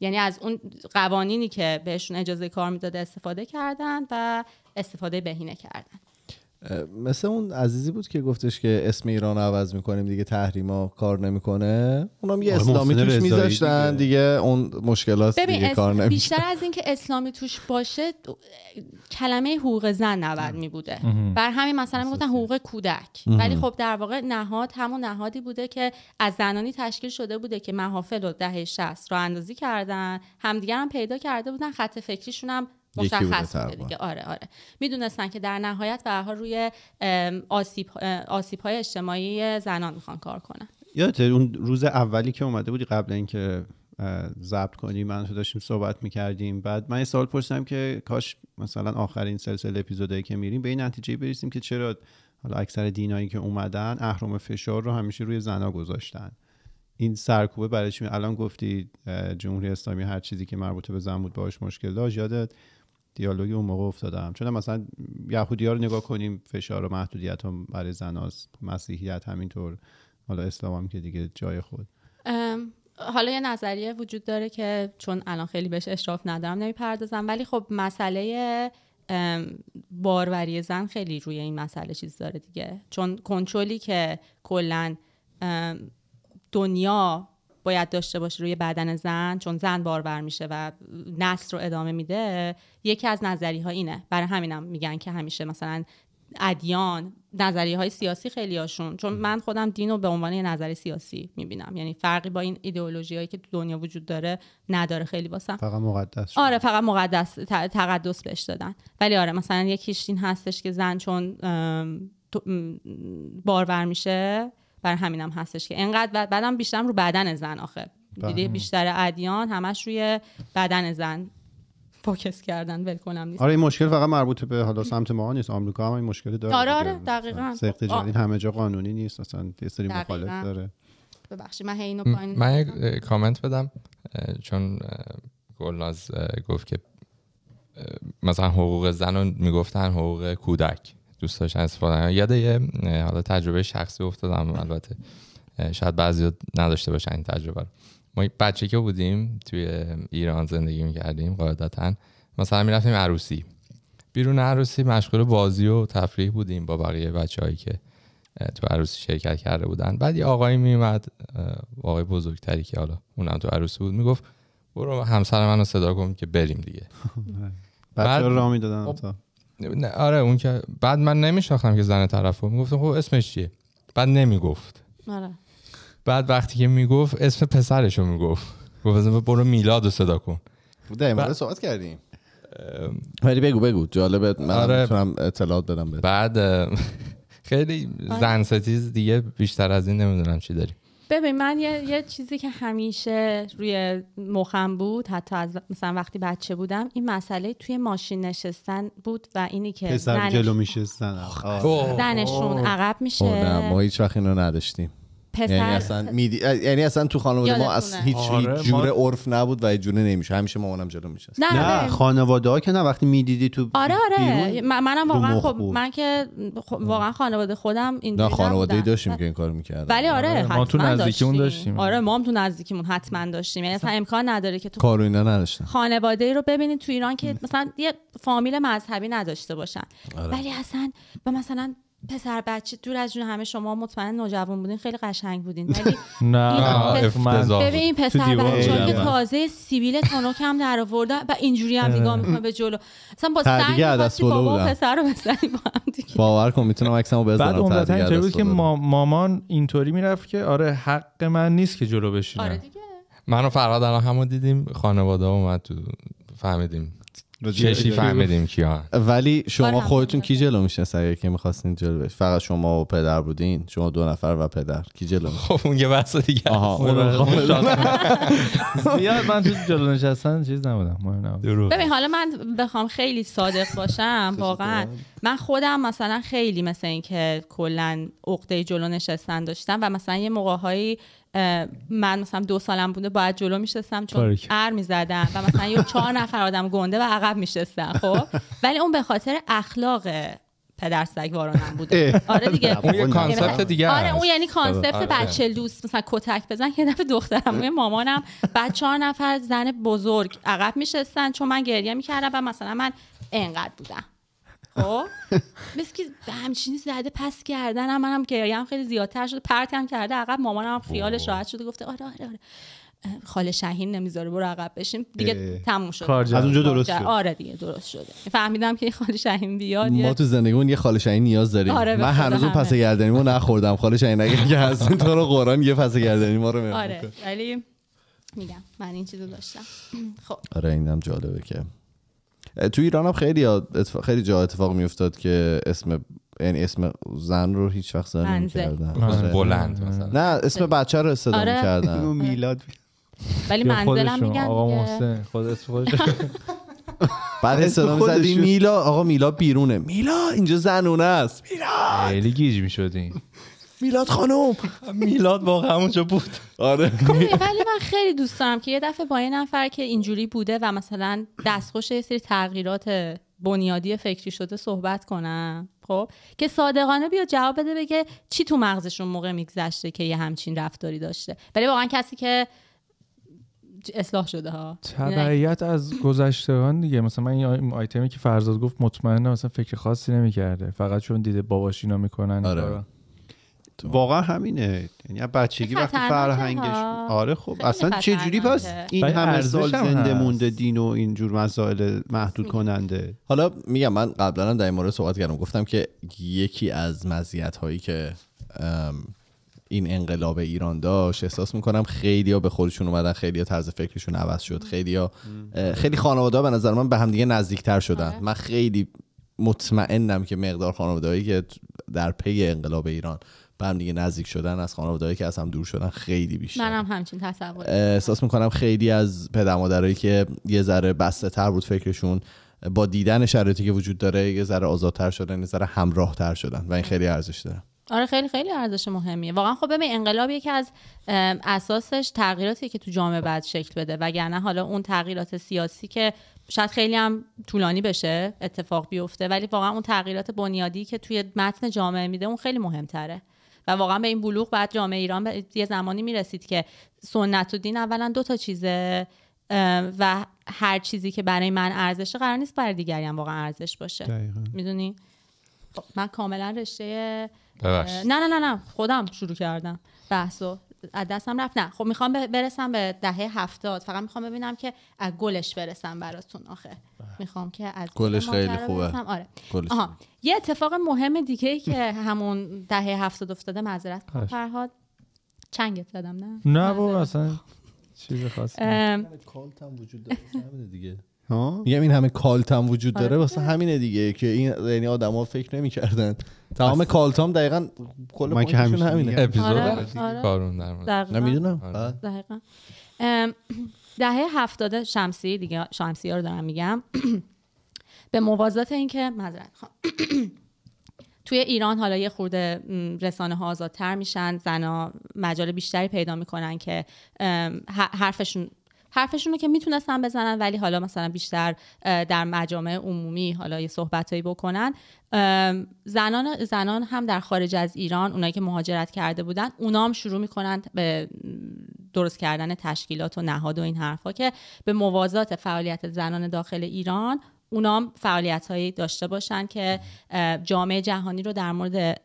یعنی از اون قوانینی که بهشون اجازه کار میداده استفاده کردن و استفاده بهینه کردن مثل اون عزیزی بود که گفتش که اسم ایران عوض میکنیم دیگه تحریما کار نمیکنه اونم یه آره، اسلامی توش میذاشتن دیگه. اون مشکلات دیگه, کار نمیکنه بیشتر از اینکه اسلامی توش باشه کلمه حقوق زن می میبوده بر همین مثلا میگفتن حقوق کودک ولی خب در واقع نهاد همون نهادی بوده که از زنانی تشکیل شده بوده که محافل و دهه 60 رو اندازی کردن همدیگه هم پیدا کرده بودن خط فکریشون هم مشخص دیگه آره آره میدونستن که در نهایت و روی آسیب, آسیب های اجتماعی زنان میخوان کار کنن یادت اون روز اولی که اومده بودی قبل اینکه ضبط کنی، من داشتیم صحبت میکردیم بعد من یه سوال پرسیدم که کاش مثلا آخرین سلسله اپیزودایی که میریم به این نتیجه برسیم که چرا حالا اکثر دینایی که اومدن اهرام فشار رو همیشه روی زنا گذاشتن این سرکوبه برای چی الان گفتی جمهوری اسلامی هر چیزی که مربوط به زن بود باهاش مشکل داشت یادت دیالوگی اون موقع افتادم چون مثلا یهودی ها رو نگاه کنیم فشار و محدودیت هم برای زناست مسیحیت همینطور حالا اسلام هم که دیگه جای خود حالا یه نظریه وجود داره که چون الان خیلی بهش اشراف ندارم نمیپردازم ولی خب مسئله باروری زن خیلی روی این مسئله چیز داره دیگه چون کنترلی که کلا دنیا باید داشته باشه روی بدن زن چون زن بارور میشه و نسل رو ادامه میده یکی از نظری ها اینه برای همینم میگن که همیشه مثلا ادیان نظریه های سیاسی خیلی هاشون چون من خودم دین رو به عنوان یه نظری سیاسی میبینم یعنی فرقی با این ایدئولوژی هایی که دنیا وجود داره نداره خیلی واسم فقط مقدس شده آره فقط مقدس تقدس بهش دادن ولی آره مثلا یکیش این هستش که زن چون بارور میشه بر همینم هستش که انقدر بعدم بیشتر رو بدن زن آخه بله. دیدی بیشتر ادیان همش روی بدن زن فوکس کردن ول کنم نیست آره این مشکل فقط مربوط به حالا سمت ما نیست آمریکا هم این مشکل داره آره آره دقیقاً سخت جدید همه جا قانونی نیست اصلا یه سری مخالف داره ببخشید من اینو پایین من کامنت بدم چون گلناز گفت که مثلا حقوق زن رو میگفتن حقوق کودک دوست داشتن استفاده یاد یه حالا تجربه شخصی افتادم البته شاید بعضی نداشته باشن این تجربه رو ما بچه که بودیم توی ایران زندگی میکردیم قاعدتا مثلا میرفتیم عروسی بیرون عروسی مشغول بازی و تفریح بودیم با بقیه بچه هایی که تو عروسی شرکت کرده بودن بعد یه آقایی میومد آقای بزرگتری که حالا اونم تو عروسی بود میگفت برو همسر منو صدا کن که بریم دیگه <laughs> بعد را میدادن خب، نه آره اون که بعد من نمیشناختم که زن طرفو میگفتم خب اسمش چیه بعد نمیگفت آره بعد وقتی که میگفت اسم پسرش پسرشو میگفت گفت برو میلاد رو صدا کن ما این صحبت کردیم ولی بگو بگو جالبه من آره میتونم اطلاعات بدم بعد <laughs> خیلی آره. زن ستیز دیگه بیشتر از این نمیدونم چی داریم ببین من یه،, چیزی که همیشه روی مخم بود حتی از مثلا وقتی بچه بودم این مسئله توی ماشین نشستن بود و اینی که پسر جلو میشستن خب. خب. عقب میشه خب، ما هیچ وقت اینو نداشتیم پسر یعنی اصلا یعنی اصلا تو خانواده ما از هیچ آره جور ما... عرف نبود و جوره نمیشه همیشه مامانم جلو میشه نه, نه, آره. خانواده ها که نه وقتی میدیدی تو آره آره منم واقعا خب من که واقعا خانواده خودم این نه خانواده داشتیم که این کار میکردم ولی آره, آره، ما تو نزدیکیمون داشتیم آره ما هم تو نزدیکیمون حتما داشتیم یعنی اصلا امکان نداره که تو کارو اینا نداشتن خانواده ای رو ببینید تو ایران که مثلا یه فامیل مذهبی نداشته باشن آره. ولی اصلا مثلا پسر بچه دور از جون همه شما مطمئن نوجوان بودین خیلی قشنگ بودین <laughs> نه ببین پسر بچه که تازه سیبیل تنوک هم در آورده و اینجوری هم نگاه میکنه به جلو اصلا با سنگ بابا پسر رو بزنی با هم دیگه باور کن میتونم عکسمو بزنم بعد عمدتا اینطوری بود که مامان اینطوری میرفت که آره حق من نیست که جلو بشینم آره دیگه منو فرهاد الان همو دیدیم خانواده اومد تو فهمیدیم چشی فهمیدیم کیا ولی شما خودتون کی جلو میشه سر که میخواستین جلو بش فقط شما و پدر بودین شما دو نفر و پدر کی جلو میشه خب اون یه بحث دیگه زیاد من تو جلو نشستن چیز نبودم ببین حالا من بخوام خیلی صادق باشم واقعا من خودم مثلا خیلی مثل اینکه کلا عقده جلو نشستن داشتم و مثلا یه موقع هایی من مثلا دو سالم بوده باید جلو میشستم چون ار میزدم و مثلا یه چهار نفر آدم گنده و عقب میشستم خب ولی اون به خاطر اخلاق پدر هم بوده آره دیگه اون یعنی کانسپت دیگه آره اون یعنی کانسپت آره. بچه دوست مثلا کتک بزن یه دفعه دخترم مامانم بعد چهار نفر زن بزرگ عقب میشستن چون من گریه میکردم و مثلا من انقدر بودم خب <laughs> مثل که همچینی زده پس کردن هم منم گریم خیلی زیادتر شده پرتم کرده عقب مامانم هم خیالش راحت شده گفته آره آره آره خاله شهین نمیذاره برو عقب بشیم دیگه تموم شد از اونجا درست شد آره دیگه درست شده فهمیدم که خاله شهین بیاد ما تو اون یه خاله شهین نیاز داریم آره من هنوز اون پس رو نخوردم خاله شهین اگه که از تو رو قرآن یه پس گردنی ما رو آره ولی میگم من این چیزو داشتم <clears throat> خب آره اینم جالبه که تو ایران هم خیلی خیلی جا اتفاق میافتاد که اسم یعنی اسم زن رو هیچ وقت زن نمی‌کردن آره. آره. بلند مثلا نه اسم بچه رو صدا آره. می‌کردن میلاد ولی منزلم میگن آقا محسن خود اسم خودش <laughs> بعد صدا زدی میلا آقا میلا بیرونه میلا اینجا زنونه است میلا خیلی گیج میشدین. میلاد خانم میلاد واقعا اونجا بود آره خب، ولی من خیلی دوست دارم که یه دفعه با یه نفر که اینجوری بوده و مثلا دستخوش یه سری تغییرات بنیادی فکری شده صحبت کنم خب که صادقانه بیا جواب بده بگه چی تو مغزشون موقع میگذشته که یه همچین رفتاری داشته ولی واقعا کسی که اصلاح شده ها تبعیت از گذشتگان دیگه مثلا من این آیتمی که فرزاد گفت مطمئنه مثلا فکر خاصی نمیکرده فقط چون دیده باباش اینا میکنن آره. واقعا همینه یعنی بچگی وقتی فرهنگش آره خب اصلا چه جوری پس این همه سال زنده مونده دین و این جور مسائل محدود کننده حالا میگم من قبلا هم در این مورد صحبت کردم گفتم که یکی از مزیت هایی که این انقلاب ایران داشت احساس میکنم خیلی ها به خودشون اومدن خیلی ها طرز فکرشون عوض شد خیلی خیلی خانواده ها به نظر من به همدیگه نزدیکتر شدن آره. من خیلی مطمئنم که مقدار خانواده هایی که در پی انقلاب ایران به هم دیگه نزدیک شدن از خانواده‌ای که از هم دور شدن خیلی بیشتر منم همچین تصور احساس میکنم خیلی از پدر مادرایی که یه ذره بسته تر بود فکرشون با دیدن شرایطی که وجود داره یه ذره آزادتر شدن یه ذره همراهتر شدن و این خیلی ارزش داره آره خیلی خیلی ارزش مهمیه واقعا خب ببین انقلاب یکی از اساسش تغییراتی که تو جامعه بعد شکل بده وگرنه حالا اون تغییرات سیاسی که شاید خیلی هم طولانی بشه اتفاق بیفته ولی واقعا اون تغییرات بنیادی که توی متن جامعه میده اون خیلی مهمتره و واقعا به این بلوغ بعد جامعه ایران یه زمانی میرسید که سنت و دین اولا دو تا چیزه و هر چیزی که برای من ارزش قرار نیست برای دیگری هم واقعا ارزش باشه میدونی خب، من کاملا رشته نه نه نه نه خودم شروع کردم بحثو از دستم رفت نه خب میخوام برسم به دهه هفتاد فقط میخوام ببینم که از گلش برسم براتون آخه بله. میخوام که از گلش خیلی خوبه آره. گلش یه اتفاق مهم دیگه ای که <laughs> همون دهه هفتاد افتاده معذرت کنم فرهاد چنگت زدم نه نه بابا اصلا چیز خاصی کالت هم وجود داره <laughs> دیگه میگم این همه کالتم وجود آره داره واسه همینه دیگه که این یعنی آدما فکر نمیکردن تمام کالتام دقیقا کل پوینتشون همینه اپیزود آره، آره. کارون در نمیدونم <clears throat> دهه هفتاد شمسی دیگه شمسی ها رو دارم میگم <clears throat> به موازات اینکه مذرد <clears throat> توی ایران حالا یه خورده رسانه ها آزادتر میشن زنا مجال بیشتری پیدا میکنن که حرفشون حرفشون رو که میتونستن بزنن ولی حالا مثلا بیشتر در مجامع عمومی حالا یه صحبتایی بکنن زنان زنان هم در خارج از ایران اونایی که مهاجرت کرده بودن هم شروع میکنن به درست کردن تشکیلات و نهاد و این حرفا که به موازات فعالیت زنان داخل ایران اونام فعالیت هایی داشته باشن که جامعه جهانی رو در مورد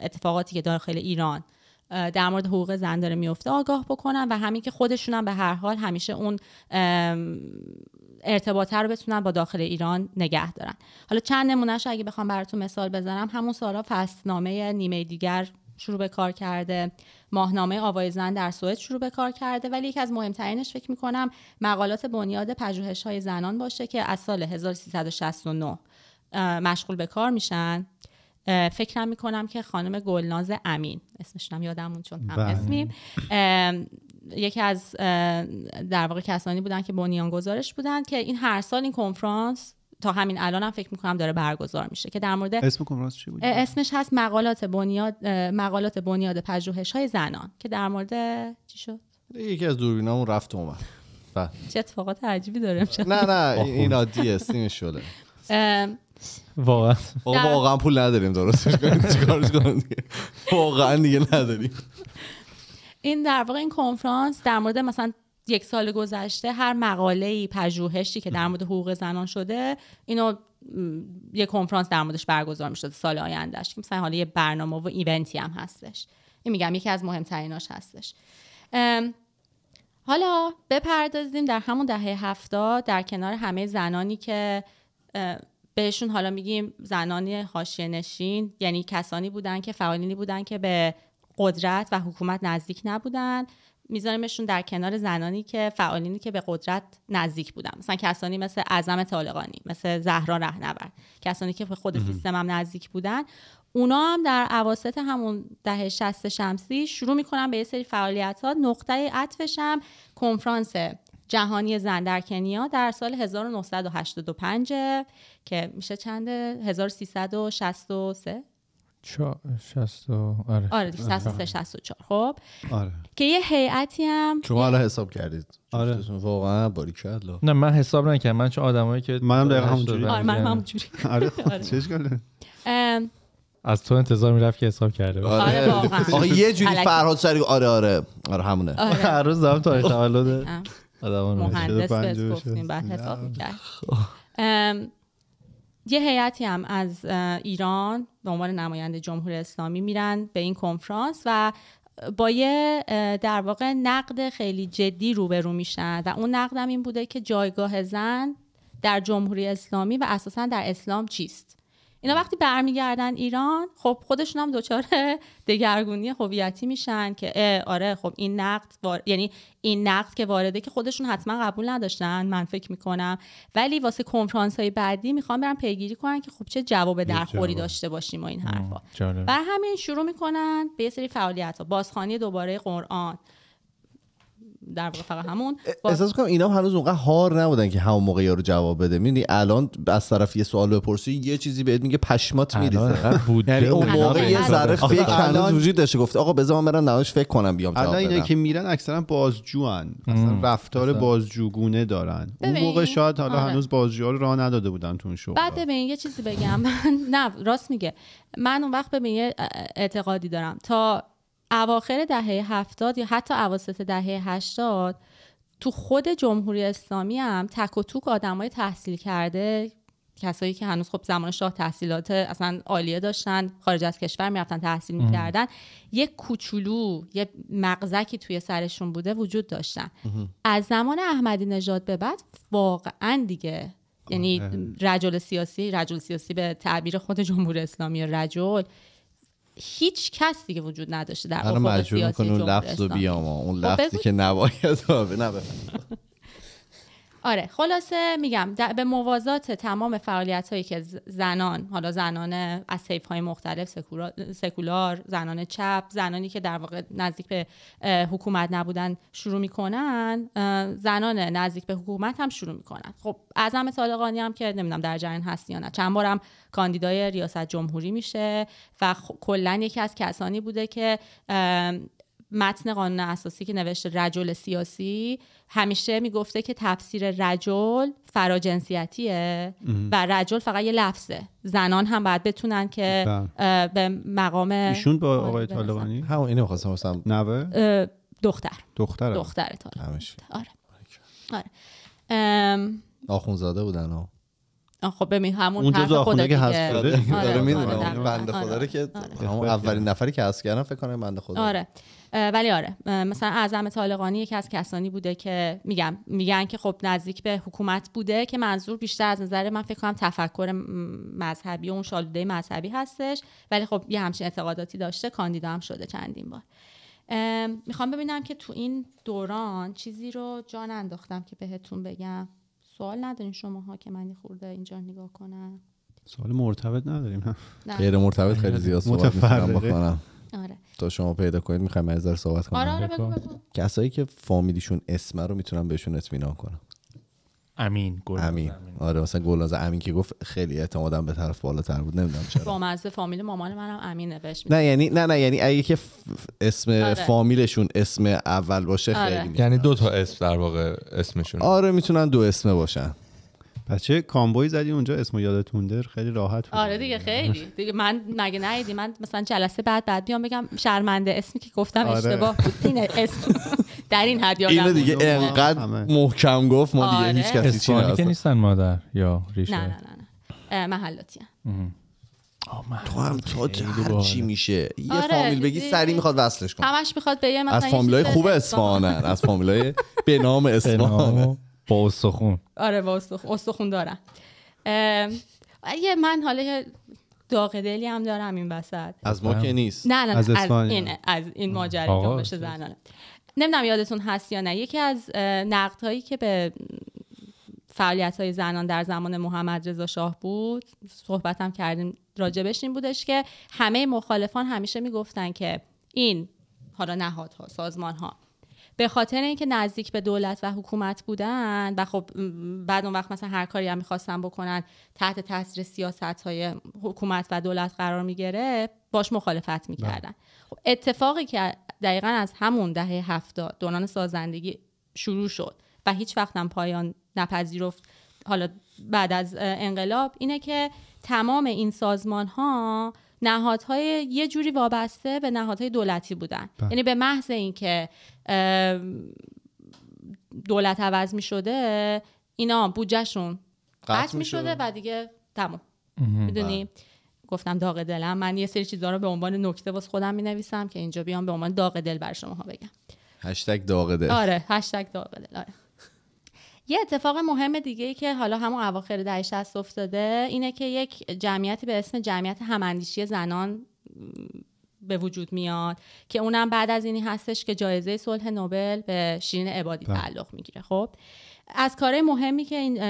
اتفاقاتی که داخل ایران در مورد حقوق زن داره میفته آگاه بکنن و همین که خودشون هم به هر حال همیشه اون ارتباطه رو بتونن با داخل ایران نگه دارن حالا چند نمونهش اگه بخوام براتون مثال بزنم همون سارا فستنامه نیمه دیگر شروع به کار کرده ماهنامه آوای زن در سوئد شروع به کار کرده ولی یکی از مهمترینش فکر میکنم مقالات بنیاد پژوهش های زنان باشه که از سال 1369 مشغول به کار میشن فکرم میکنم که خانم گلناز امین اسمش هم یادمون چون هم بله. اسمیم یکی از در واقع کسانی بودن که بنیان گزارش بودن که این هر سال این کنفرانس تا همین الانم هم فکر میکنم داره برگزار میشه که در مورد اسم کنفرانس چی بود؟ اسمش هست مقالات بنیاد مقالات بنیاد پژوهش های زنان که در مورد چی شد یکی از دوربینامون رفت اومد بله. چه اتفاقات عجیبی داره نه نه این عادیه شده واقعا واقعا پول نداریم درستش واقعا دیگه نداریم این در واقع این کنفرانس در مورد مثلا یک سال گذشته هر مقاله ای پژوهشی که در مورد حقوق زنان شده اینو یه کنفرانس در موردش برگزار میشد سال آیندهش که مثلا حالا یه برنامه و ایونتی هم هستش این میگم یکی از مهمتریناش هستش حالا بپردازیم در همون دهه هفتاد در کنار همه زنانی که بهشون حالا میگیم زنان حاشیه نشین یعنی کسانی بودن که فعالینی بودن که به قدرت و حکومت نزدیک نبودن میذاریمشون در کنار زنانی که فعالینی که به قدرت نزدیک بودن مثلا کسانی مثل اعظم طالقانی مثل زهرا رهنورد کسانی که به خود سیستم هم نزدیک بودن اونا هم در عواسط همون دهه شست شمسی شروع میکنن به یه سری فعالیت ها نقطه عطفش هم کنفرانس جهانی زن در کنیا در سال 1985 که میشه چند 1363 چا... آره آره 63 آره. خب آره که یه هیئتی هم شما الان حساب کردید آره واقعا باریکلا نه من حساب نکردم من چه آدمایی که منم دقیقا آره، یعنی. همونجوری آره من <laughs> همونجوری خب، آره چش از تو انتظار میرفت که حساب کرده آره،, آره واقعا آخه یه جوری فرهاد سری آره آره آره همونه آره روز دارم تاریخ تولده مهندس گفتیم بعد حساب کرد. خب. یه هیئتی هم از ایران به عنوان نماینده جمهوری اسلامی میرن به این کنفرانس و با یه در واقع نقد خیلی جدی روبرو میشن و اون نقدم این بوده که جایگاه زن در جمهوری اسلامی و اساسا در اسلام چیست اینا وقتی برمیگردن ایران خب خودشون هم دچار <laughs> دگرگونی هویتی میشن که آره خب این نقد یعنی این نقد که وارده که خودشون حتما قبول نداشتن من فکر میکنم ولی واسه کنفرانس های بعدی میخوام برم پیگیری کنن که خب چه جواب درخوری داشته باشیم و این حرفا و همین شروع میکنن به یه سری فعالیت ها بازخانی دوباره قرآن در واقع فقط همون با... احساس کنم اینا هنوز اونقدر هار نبودن که همون موقع رو جواب بده میدونی الان از طرف یه سوال بپرسی یه چیزی بهت میگه پشمات میریزه بود یعنی اون موقع یه ذره فکر هنوز وجود داشته گفت آقا بذار من برم نمایش فکر کنم بیام جواب الان اینا که میرن اکثرا بازجوان اصلا رفتار بازجوگونه دارن اون موقع شاید حالا آره. هنوز بازجوها رو راه نداده بودن تو شغل بعد ببین یه چیزی بگم <laughs> نه راست میگه من اون وقت به یه اعتقادی دارم تا اواخر دهه هفتاد یا حتی اواسط دهه هشتاد تو خود جمهوری اسلامی هم تک و توک آدمای تحصیل کرده کسایی که هنوز خب زمان شاه تحصیلات اصلا عالیه داشتن خارج از کشور میرفتن تحصیل میکردن یک کوچولو یه مغزکی توی سرشون بوده وجود داشتن از زمان احمدی نژاد به بعد واقعا دیگه یعنی آره. رجل سیاسی رجل سیاسی به تعبیر خود جمهوری اسلامی رجل هیچ کس دیگه وجود نداشته در افق سیاسی جمهوری اسلامی اون خب لفظی که نباید نه آره خلاصه میگم به موازات تمام فعالیت هایی که زنان حالا زنان از سیف های مختلف سکولار زنان چپ زنانی که در واقع نزدیک به حکومت نبودن شروع میکنن زنان نزدیک به حکومت هم شروع میکنن خب اعظم طالقانی هم که نمیدونم در جریان هست یا نه چند بارم کاندیدای ریاست جمهوری میشه و کلا یکی از کسانی بوده که متن قانون اساسی که نوشته رجل سیاسی همیشه میگفته که تفسیر رجل فراجنسیتیه و رجل فقط یه لفظه زنان هم باید بتونن که بله. به مقام ایشون با آقای طالبانی همون اینو می‌خواستم نوه دختر دختر دختر طالبانی آره. آره آره ام... آخونزاده بودن ها خب ببین همون اون جزء که هست داره آره، میدونه آره. بنده خدا رو که همون بله. اولین نفری که هست کردن فکر کنم بنده خدا آره ولی آره مثلا اعظم طالقانی یکی از کسانی بوده که میگم میگن که خب نزدیک به حکومت بوده که منظور بیشتر از نظر من فکر کنم تفکر مذهبی و اون شالوده مذهبی هستش ولی خب یه همچین اعتقاداتی داشته کاندیدام شده چندین بار میخوام ببینم که تو این دوران چیزی رو جان انداختم که بهتون بگم سوال ندارین ها که منی خورده اینجا نگاه کنم سوال مرتبط نداریم غیر مرتبط خیلی زیاد آره تا شما پیدا کنید میخوایم از در صحبت کنم آره آره بگو بگو کسایی که فامیلیشون اسم رو میتونم بهشون اطمینان کنم امین گل امین. امین آره مثلا از امین که گفت خیلی اعتمادم به طرف بالاتر بود نمیدونم چرا با مزه فامیل مامان منم امینه بهش نه یعنی نه نه یعنی اگه که اسم آره. فامیلشون اسم اول باشه آره. خیلی یعنی دو تا اسم در واقع اسمشون آره میتونن دو اسمه باشن پس چه کامبوی زدی اونجا اسمو در خیلی راحت آره دیگه خیلی دیگه من مگه نیدی من مثلا جلسه بعد بعد بیام بگم شرمنده اسمی که گفتم آره. اشتباه بود این اسم <laughs> در این حد یادم اینو دیگه انقدر آره. محکم گفت ما دیگه آره. هیچ کسی چی که نیستن مادر یا ریشه نه نه نه, نه. محلاتی تو هم تا چی میشه یه آره، فامیل بگی سری میخواد وصلش کنه همش میخواد به یه مثلا از فامیلای خوب اصفهانن از فامیلای به نام <laughs> اصفهان با استخون آره با استخون استخون دارم اگه من حالا دلی هم دارم این وسط از ما که نیست نه نه از, از این از این ماجرای زنانه نمیدونم یادتون هست یا نه یکی از نقد هایی که به فعالیت های زنان در زمان محمد رضا شاه بود صحبت هم کردیم راجبش این بودش که همه مخالفان همیشه میگفتن که این حالا نهادها سازمان ها به خاطر اینکه نزدیک به دولت و حکومت بودن و خب بعد اون وقت مثلا هر کاری هم میخواستن بکنن تحت تاثیر سیاست های حکومت و دولت قرار میگرفت باش مخالفت میکردن بله. خب اتفاقی که دقیقا از همون دهه هفته دوران سازندگی شروع شد و هیچ وقت هم پایان نپذیرفت حالا بعد از انقلاب اینه که تمام این سازمان ها نهادهای یه جوری وابسته به نهادهای دولتی بودن بله. یعنی به محض اینکه دولت عوض می شده اینا بودجهشون قطع می شده و دیگه تموم میدونی بله. گفتم داغ دلم من یه سری چیزا رو به عنوان نکته واسه خودم می نویسم که اینجا بیام به عنوان داغ دل بر شما ها بگم هشتگ داغ دل آره هشتگ داغ دل آره یه اتفاق مهم دیگه ای که حالا همون اواخر دهه 60 افتاده اینه که یک جمعیتی به اسم جمعیت هماندیشی زنان به وجود میاد که اونم بعد از اینی هستش که جایزه صلح نوبل به شیرین عبادی بله. تعلق میگیره خب از کاره مهمی که این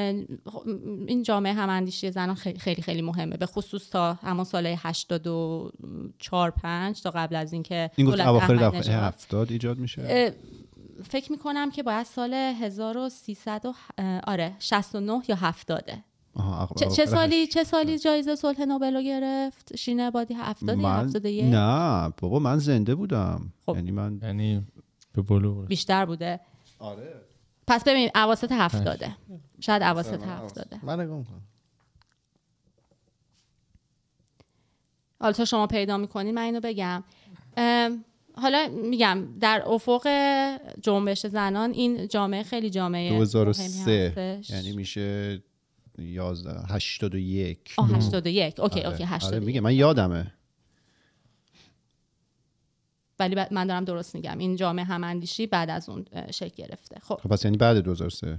این جامعه هماندیشی زنان خیلی خیلی مهمه به خصوص تا همون سال 84 5 تا قبل از اینکه این گفت اواخر 70 ایجاد میشه فکر میکنم که باید سال 1300 آره 69 یا 70 چه, چه سالی چه سالی جایزه صلح نوبل گرفت شینه بادی 70 یا 71 نه بابا من زنده بودم خب. یعنی من یعنی به بیشتر بوده آره پس ببین اواسط هفتاده شاید اواسط هفتاده من نگم کنم حالا تا شما پیدا میکنین من اینو بگم حالا میگم در افق جنبش زنان این جامعه خیلی جامعه 2003 یعنی میشه 11 81 81 اوکی آره. اوکی 81 آره، میگه من یادمه ولی من دارم درست میگم این جامعه هم اندیشی بعد از اون شکل گرفته خب. خب پس یعنی بعد 2003 یعنی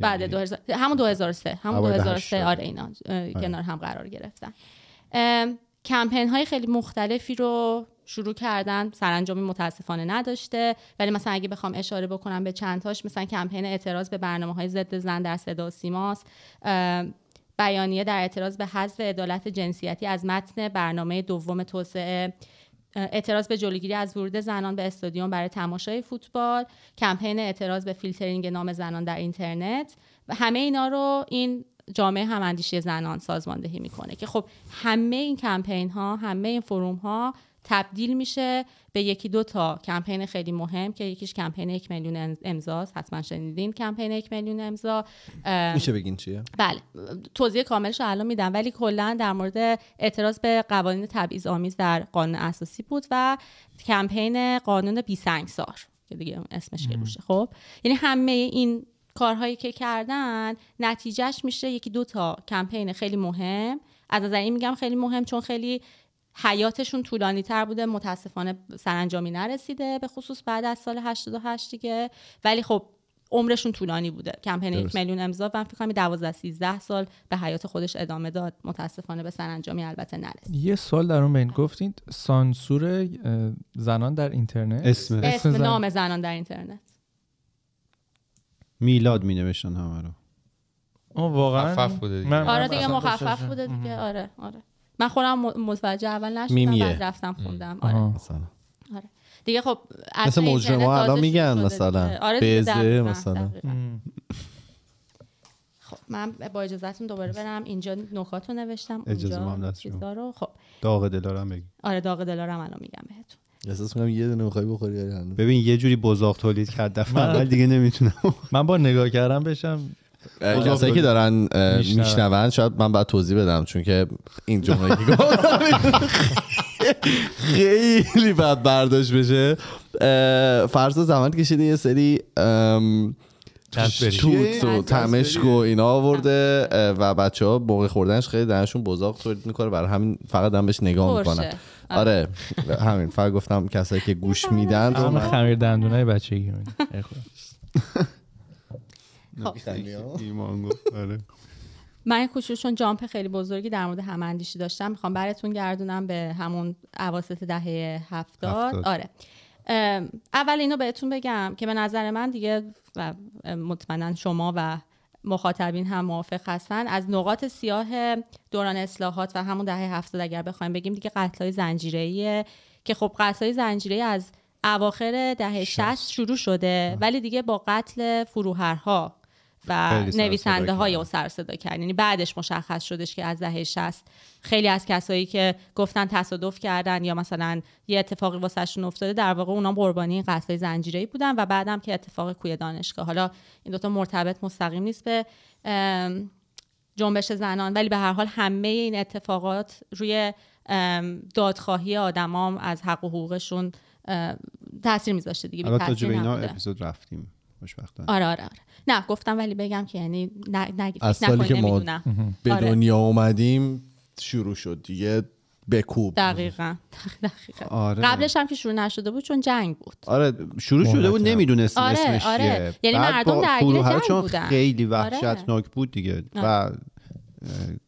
بعد 2000 همون 2003 همون 2003 آره اینا آره. کنار هم قرار گرفتن کمپین های خیلی مختلفی رو شروع کردن سرانجامی متاسفانه نداشته ولی مثلا اگه بخوام اشاره بکنم به چند تاش مثلا کمپین اعتراض به برنامه های ضد زن در صدا سیماست بیانیه در اعتراض به حذف عدالت جنسیتی از متن برنامه دوم توسعه اعتراض به جلوگیری از ورود زنان به استادیوم برای تماشای فوتبال کمپین اعتراض به فیلترینگ نام زنان در اینترنت و همه اینا رو این جامعه هماندیشی زنان سازماندهی میکنه که خب همه این کمپین ها همه این فروم ها تبدیل میشه به یکی دو تا کمپین خیلی مهم که یکیش کمپین یک میلیون امضاست حتما شنیدین کمپین یک میلیون امضا میشه بگین چیه بله توضیح کاملش الان میدم ولی کلا در مورد اعتراض به قوانین تبعیض آمیز در قانون اساسی بود و کمپین قانون بی سنگسار که دیگه اسمش گروشه خب یعنی همه این کارهایی که کردن نتیجهش میشه یکی دو تا کمپین خیلی مهم از نظر این میگم خیلی مهم چون خیلی حیاتشون طولانی تر بوده متاسفانه سرانجامی نرسیده به خصوص بعد از سال 88 دیگه ولی خب عمرشون طولانی بوده کمپین یک میلیون امضا و فکر کنم 12 13 سال به حیات خودش ادامه داد متاسفانه به سرانجامی البته نرسید یه سال در اون بین گفتید سانسور زنان در اینترنت اسم, اسم نام زنان در اینترنت میلاد می نوشتن همه رو واقعا مخفف بوده دیگه. آره دیگه مخفف بوده دیگه آره آره من خودم متوجه اول نشدم بعد رفتم خوندم آره. مثلا. آره. دیگه خب مثل مجرم ها الان میگن مثلا آره بزه مثلا خب من با اجازهتون دوباره برم اینجا نکات رو نوشتم اجازه اونجا چیزا رو خب داغ دلارم بگی آره داغ دلارم الان میگم بهتون احساس میکنم یه دونه میخوای بخوری ببین یه جوری بزاق تولید کرد دفعه <laughs> دیگه نمیتونم من با نگاه کردم بشم کسایی که دارن میشنون شاید من بعد توضیح بدم چون که این جمله <laughs> خیلی بد برداشت بشه فرض زمان کشیده یه سری توت و تمشک و اینا آورده و بچه ها موقع خوردنش خیلی درشون بزاق تولید میکنه برای همین فقط هم بهش نگاه میکنن آره همین فقط گفتم کسایی که گوش میدن خمیر دندونای بچگی <laughs> خب. آره. من جامپ خیلی بزرگی در مورد هم اندیشی داشتم میخوام براتون گردونم به همون اواسط دهه هفتاد. آره اول اینو بهتون بگم که به نظر من دیگه و مطمئنا شما و مخاطبین هم موافق هستن از نقاط سیاه دوران اصلاحات و همون دهه هفتاد اگر بخوایم بگیم دیگه قتل های زنجیره که خب قتل های زنجیره از اواخر دهه 60 شروع شده ولی دیگه با قتل فروهرها و نویسنده های او سر صدا کرد یعنی بعدش مشخص شدش که از دهه 60 خیلی از کسایی که گفتن تصادف کردن یا مثلا یه اتفاقی واسهشون افتاده در واقع اونا قربانی قتل زنجیره‌ای بودن و بعدم که اتفاق کوی دانشگاه حالا این دوتا مرتبط مستقیم نیست به جنبش زنان ولی به هر حال همه این اتفاقات روی دادخواهی آدمام از حق و حقوقشون تاثیر میذاشته دیگه اینا اپیزود رفتیم خوشبختانه آره آره آره نه گفتم ولی بگم که یعنی نه نه از که ما آره. به دنیا اومدیم شروع شد دیگه بکوب دقیقا, <laughs> دقیقا. آره. قبلش هم که شروع نشده بود چون جنگ بود آره شروع شده بود نمیدونست آره. اسمش آره. آره. یعنی مردم درگیر جنگ چون بودن. خیلی آره. وحشتناک بود دیگه آره. و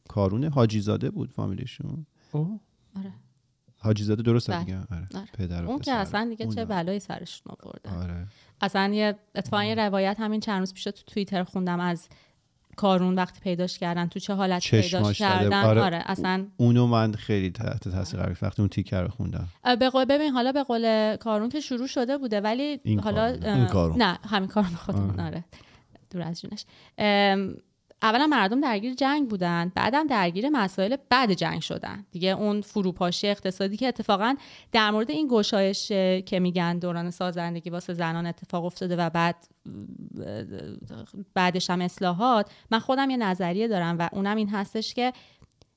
کارون حاجی زاده بود فامیلشون آره حاجی زاده درست دیگه بله. آره. آره. پدر اون که اصلا دیگه چه بلایی سرشون آورده آره اصلا یه اتفاقا روایت همین چند روز پیش تو توییتر خوندم از کارون وقتی پیداش کردن تو چه حالت پیداش کردن آره, آره اصلا اونو من خیلی تحت تاثیر قرار وقتی اون تیکر رو خوندم به قول ببین حالا به قول کارون که شروع شده بوده ولی حالا نه همین کارون خودمون آره. دور از جونش اولا مردم درگیر جنگ بودن بعدم درگیر مسائل بعد جنگ شدن دیگه اون فروپاشی اقتصادی که اتفاقا در مورد این گشایش که میگن دوران سازندگی واسه زنان اتفاق افتاده و بعد بعدش هم اصلاحات من خودم یه نظریه دارم و اونم این هستش که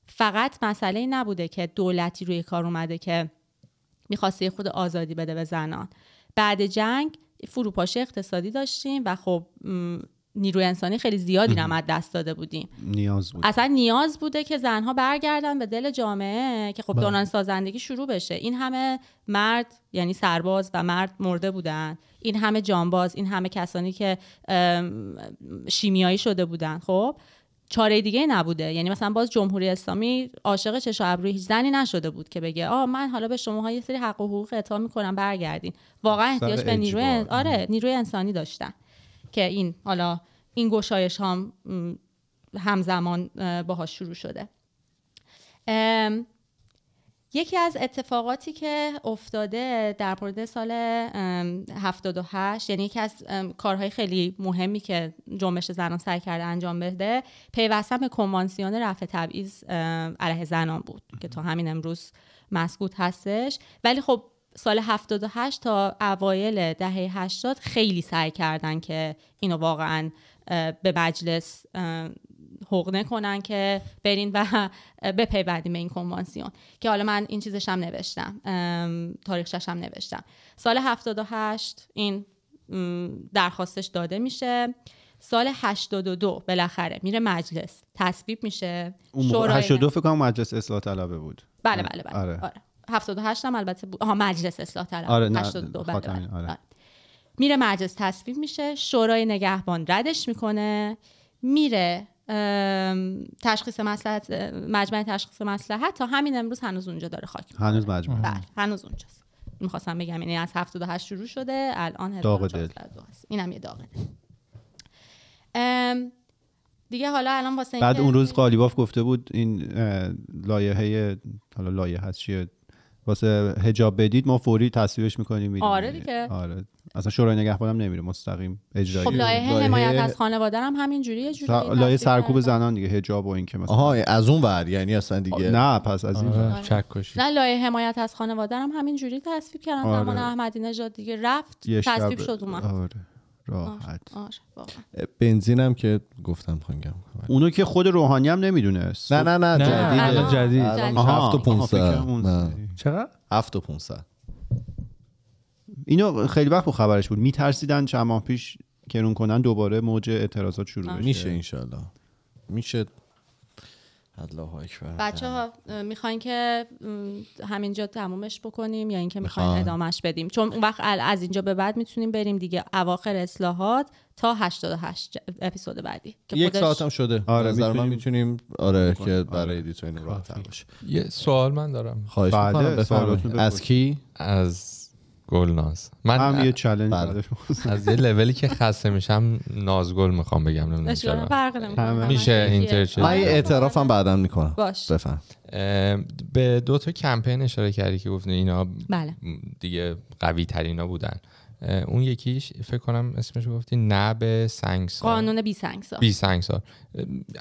فقط مسئله نبوده که دولتی روی کار اومده که میخواسته خود آزادی بده به زنان بعد جنگ فروپاشی اقتصادی داشتیم و خب نیروی انسانی خیلی زیادی هم از دست داده بودیم نیاز بود اصلا نیاز بوده که زنها برگردن به دل جامعه که خب بله. دوران سازندگی شروع بشه این همه مرد یعنی سرباز و مرد مرده بودن این همه جانباز این همه کسانی که شیمیایی شده بودن خب چاره دیگه نبوده یعنی مثلا باز جمهوری اسلامی عاشق چش ابروی هیچ زنی نشده بود که بگه آ من حالا به شماها یه سری حق و حقوق اعطا میکنم برگردین واقعا احتیاج به نیروی آره نیروی انسانی داشتن که این حالا این گشایش هم همزمان باهاش شروع شده یکی از اتفاقاتی که افتاده در مورد سال 78 یعنی یکی از کارهای خیلی مهمی که جنبش زنان سعی کرده انجام بده پیوستن به کنوانسیون رفع تبعیض علیه زنان بود که تا همین امروز مسکوت هستش ولی خب سال 78 تا اوایل دهه 80 خیلی سعی کردن که اینو واقعا به مجلس حقنه کنن که برین و <laughs> بپیوندیم به این کنوانسیون که حالا من این چیزش هم نوشتم تاریخشش هم نوشتم سال 78 این درخواستش داده میشه سال 82 بالاخره میره مجلس تصویب میشه 82 فکر کنم مجلس اصلاح طلبه بود بله بله بله آره. آره. 78 هم البته بود مجلس اصلاح طلب آره 82 بعد آره. آره. میره مجلس تصویب میشه شورای نگهبان ردش میکنه میره تشخیص مصلحت مجمع تشخیص مصلحت تا همین امروز هنوز اونجا داره خاک میکنه. هنوز مجمع بله هنوز اونجاست میخواستم بگم این یعنی از 78 شروع شده الان داغ دل اینم یه داغه دیگه حالا الان واسه بعد اون روز قالیباف گفته بود این لایحه حالا لایحه هست چیه واسه هجاب بدید ما فوری تصویبش میکنیم میدیم آره دیگه آره اصلا شورای نگهبانم نمیره مستقیم اجرایی خب لایه حمایت از خانواده هم همین جوری یه جوری سرکوب زنان دیگه حجاب و این که مثلا آها از اون ور یعنی اصلا دیگه نه پس از این چک نه لایه حمایت از خانواده هم همین جوری تصویب کردن آره. زمان احمدی نژاد دیگه رفت تصویب شد اومد آره. راحت بنزین هم که گفتم خنگم اونو که خود روحانی هم نمیدونست نه نه نه, نه. جدید هفت و پونسه چقدر؟ هفت و اینو خیلی وقت خبرش بود میترسیدن چند ماه پیش کرون کنن دوباره موج اعتراضات شروع بشه میشه انشالله میشه الله اکبر بچه ها بله. میخواین که همینجا تمومش بکنیم یا اینکه میخواین ادامهش بدیم چون اون وقت از اینجا به بعد میتونیم بریم دیگه اواخر اصلاحات تا 88 اپیزود بعدی که یک ساعت هم شده آره میتونیم آره که آره. برای دی راحت باشه یه سوال من دارم خواهش بله، از کی از گل ناز من هم یه چالش بله. از یه لولی که خسته میشم نازگل میخوام بگم نمیشه میشه اینترچ من اعترافم بعدا میکنم باش بفهم به دو تا کمپین اشاره کردی که گفتی اینا بله. دیگه قوی ترینا بودن اون یکیش فکر کنم اسمش گفتی نه به سنگسار قانون بی سنگسار بی سنگسار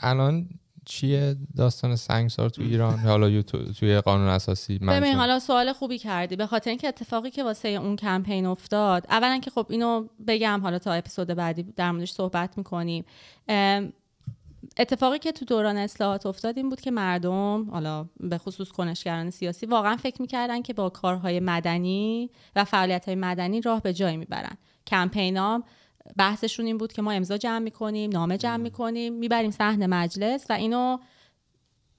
الان چیه داستان سنگسار تو ایران حالا توی قانون اساسی ببین حالا سوال خوبی کردی به خاطر اینکه اتفاقی که واسه اون کمپین افتاد اولا که خب اینو بگم حالا تا اپیزود بعدی در موردش صحبت میکنیم اتفاقی که تو دوران اصلاحات افتاد این بود که مردم حالا به خصوص کنشگران سیاسی واقعا فکر میکردن که با کارهای مدنی و فعالیت های مدنی راه به جایی میبرن کمپینام بحثشون این بود که ما امضا جمع میکنیم نامه جمع میکنیم میبریم صحن مجلس و اینو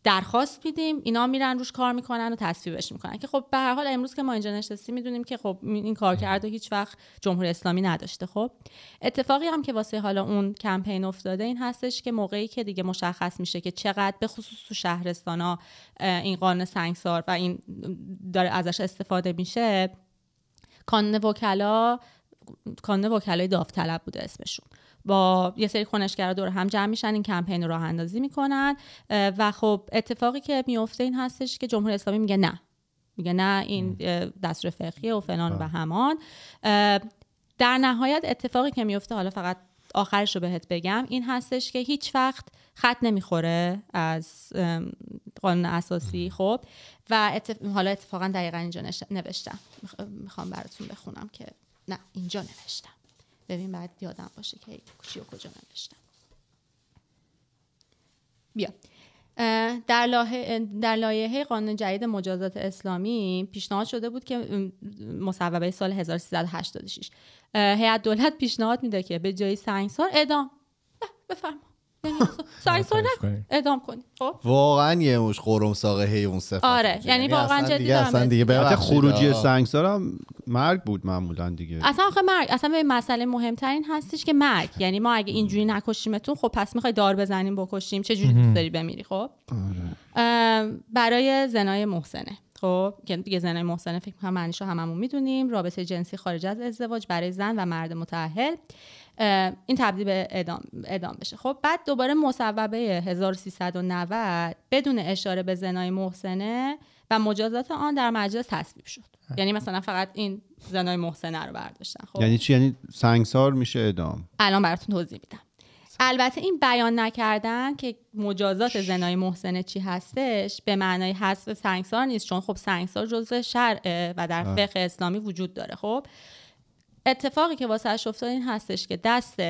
درخواست میدیم اینا میرن روش کار میکنن و تصویبش میکنن که خب به هر حال امروز که ما اینجا نشستیم میدونیم که خب این کار و هیچ وقت جمهوری اسلامی نداشته خب اتفاقی هم که واسه حالا اون کمپین افتاده این هستش که موقعی که دیگه مشخص میشه که چقدر به خصوص تو شهرستان ها این قانون سنگسار و این داره ازش استفاده میشه کانون وکلا کانون وکلای داوطلب بوده اسمشون با یه سری کنشگر دور هم جمع میشن این کمپین رو راه اندازی میکنن و خب اتفاقی که میفته این هستش که جمهوری اسلامی میگه نه میگه نه این دستور فقیه و فلان و بله. همان در نهایت اتفاقی که میفته حالا فقط آخرش رو بهت بگم این هستش که هیچ وقت خط نمیخوره از قانون اساسی خب و حالا اتفاقا دقیقا اینجا نوشتم میخوام براتون بخونم که نه اینجا نوشتم ببین بعد یادم باشه که چی و کجا نوشتم بیا در, لایه در لایحه قانون جدید مجازات اسلامی پیشنهاد شده بود که مصوبه سال 1386 هیئت دولت پیشنهاد میده که به جای سنگسار اعدام بله، بفرما <laughs> سعی سر نکن ادام کنی واقعا یه مش ساقه هی اون سفر. آره یعنی, یعنی واقعا جدی اصلا خروجی سنگسار هم مرگ بود معمولا دیگه اصلا آخه مرگ اصلا به مسئله مهمترین هستش که مرگ یعنی ما اگه اینجوری نکشیمتون خب پس میخوای دار بزنیم بکشیم چه جوری دوست داری بمیری خب آره. برای زنای محسنه خب که دیگه زنای محسنه فکر کنم معنیشو هممون میدونیم رابطه جنسی خارج از ازدواج برای زن و مرد متأهل این تبدیل به اعدام, اعدام بشه خب بعد دوباره مصوبه 1390 بدون اشاره به زنای محسنه و مجازات آن در مجلس تصویب شد یعنی مثلا فقط این زنای محسنه رو برداشتن خب یعنی چی یعنی سنگسار میشه ادام؟ الان براتون توضیح میدم البته این بیان نکردن که مجازات زنای محسنه چی هستش به معنای حذف سنگسار نیست چون خب سنگسار جزء شرعه و در فقه اسلامی وجود داره خب اتفاقی که واسه افتاد این هستش که دست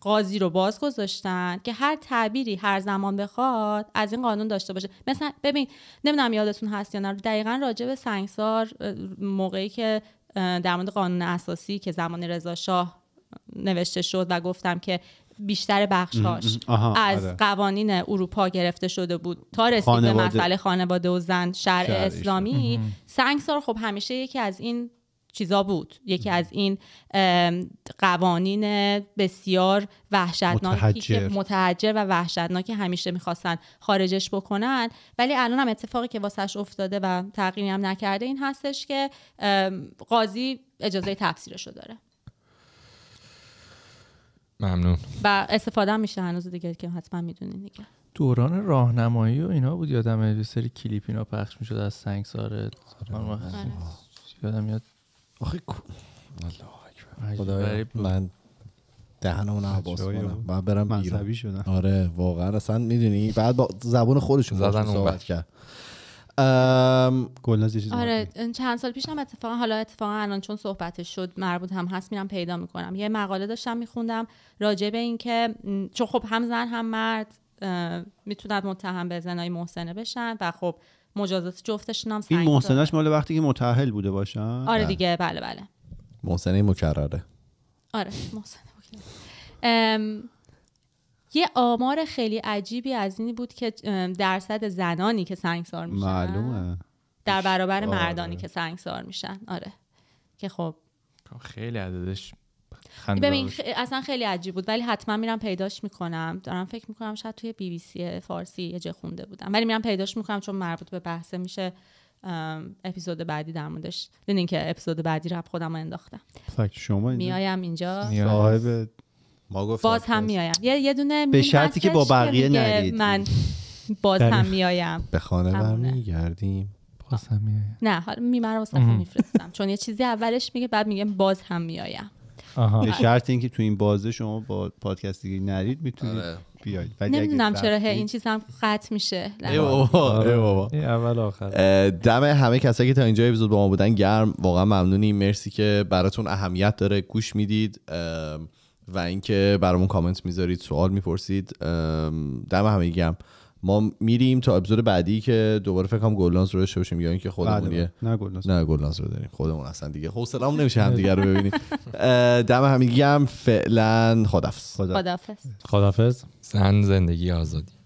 قاضی رو باز گذاشتن که هر تعبیری هر زمان بخواد از این قانون داشته باشه مثلا ببین نمیدونم یادتون هست یا نه دقیقا راجع به سنگسار موقعی که در مورد قانون اساسی که زمان رضا شاه نوشته شد و گفتم که بیشتر بخشهاش از آره. قوانین اروپا گرفته شده بود تا رسید به مسئله خانواده و زن شرع, شرع اسلامی سنگسار خب همیشه یکی از این چیزا بود یکی از این قوانین بسیار وحشتناکی متحجر. که و وحشتناکی همیشه میخواستن خارجش بکنن ولی الان هم اتفاقی که واسهش افتاده و تغییری هم نکرده این هستش که قاضی اجازه تفسیرش رو داره ممنون و استفاده هم میشه هنوز دیگه که حتما میدونین دیگه دوران راهنمایی و اینا بود یادم یه سری کلیپ اینا پخش میشد از سنگسار آره. آره. یادم یاد آخه الله من دهنمون عباس کنم برم بیرون آره واقعا اصلا میدونی بعد با زبون خودشون زدن صحبت کرد چیزی آره چند سال پیش هم اتفاقا حالا اتفاقا الان چون صحبتش شد مربوط هم هست میرم پیدا میکنم یه مقاله داشتم میخوندم راجع به اینکه چون خب هم زن هم مرد میتونن متهم به زنای محسنه بشن و خب مجازات جفتشون هم این محسنش مال وقتی که متأهل بوده باشن آره دیگه بله بله محسنه مکرره آره محسنه یه آمار خیلی عجیبی از این بود که درصد زنانی که سنگسار میشن معلومه در برابر آره. مردانی که سنگسار میشن آره که خب, خب، خیلی عددش ببین اصلا خیلی عجیب بود ولی حتما میرم پیداش میکنم دارم فکر میکنم شاید توی بی بی سی فارسی یه جه خونده بودم ولی میرم پیداش میکنم چون مربوط به بحثه میشه اپیزود بعدی در موردش ببینین که اپیزود بعدی رو خودم انداختم شما اینجا. میایم اینجا صاحب ما گفت باز هم میایم یه یه دونه به شرطی که با بقیه نرید من باز هم میایم به خانه برمیگردیم باز هم میایم نه حالا می واسه میفرستم چون یه چیزی اولش میگه بعد میگه باز هم میایم به شرط اینکه تو این بازه شما با پادکست دیگه نرید میتونید آره. بیاید نمیدونم چرا این چیز هم قطع میشه آره. اول دم همه کسایی که تا اینجا اپیزود با ما بودن گرم واقعا ممنونی مرسی که براتون اهمیت داره گوش میدید و اینکه برامون کامنت میذارید سوال میپرسید دم همه گرم ما میریم تا اپیزود بعدی که دوباره فکر کنم رو داشته باشیم یا اینکه بله، خودمونیه بله. نه گلناز رو داریم خودمون اصلا دیگه حوصله‌مون <laughs> نمیشه دیگه رو ببینیم دم همگی هم فعلا خدافظ خدافظ خدافظ زن زندگی آزادی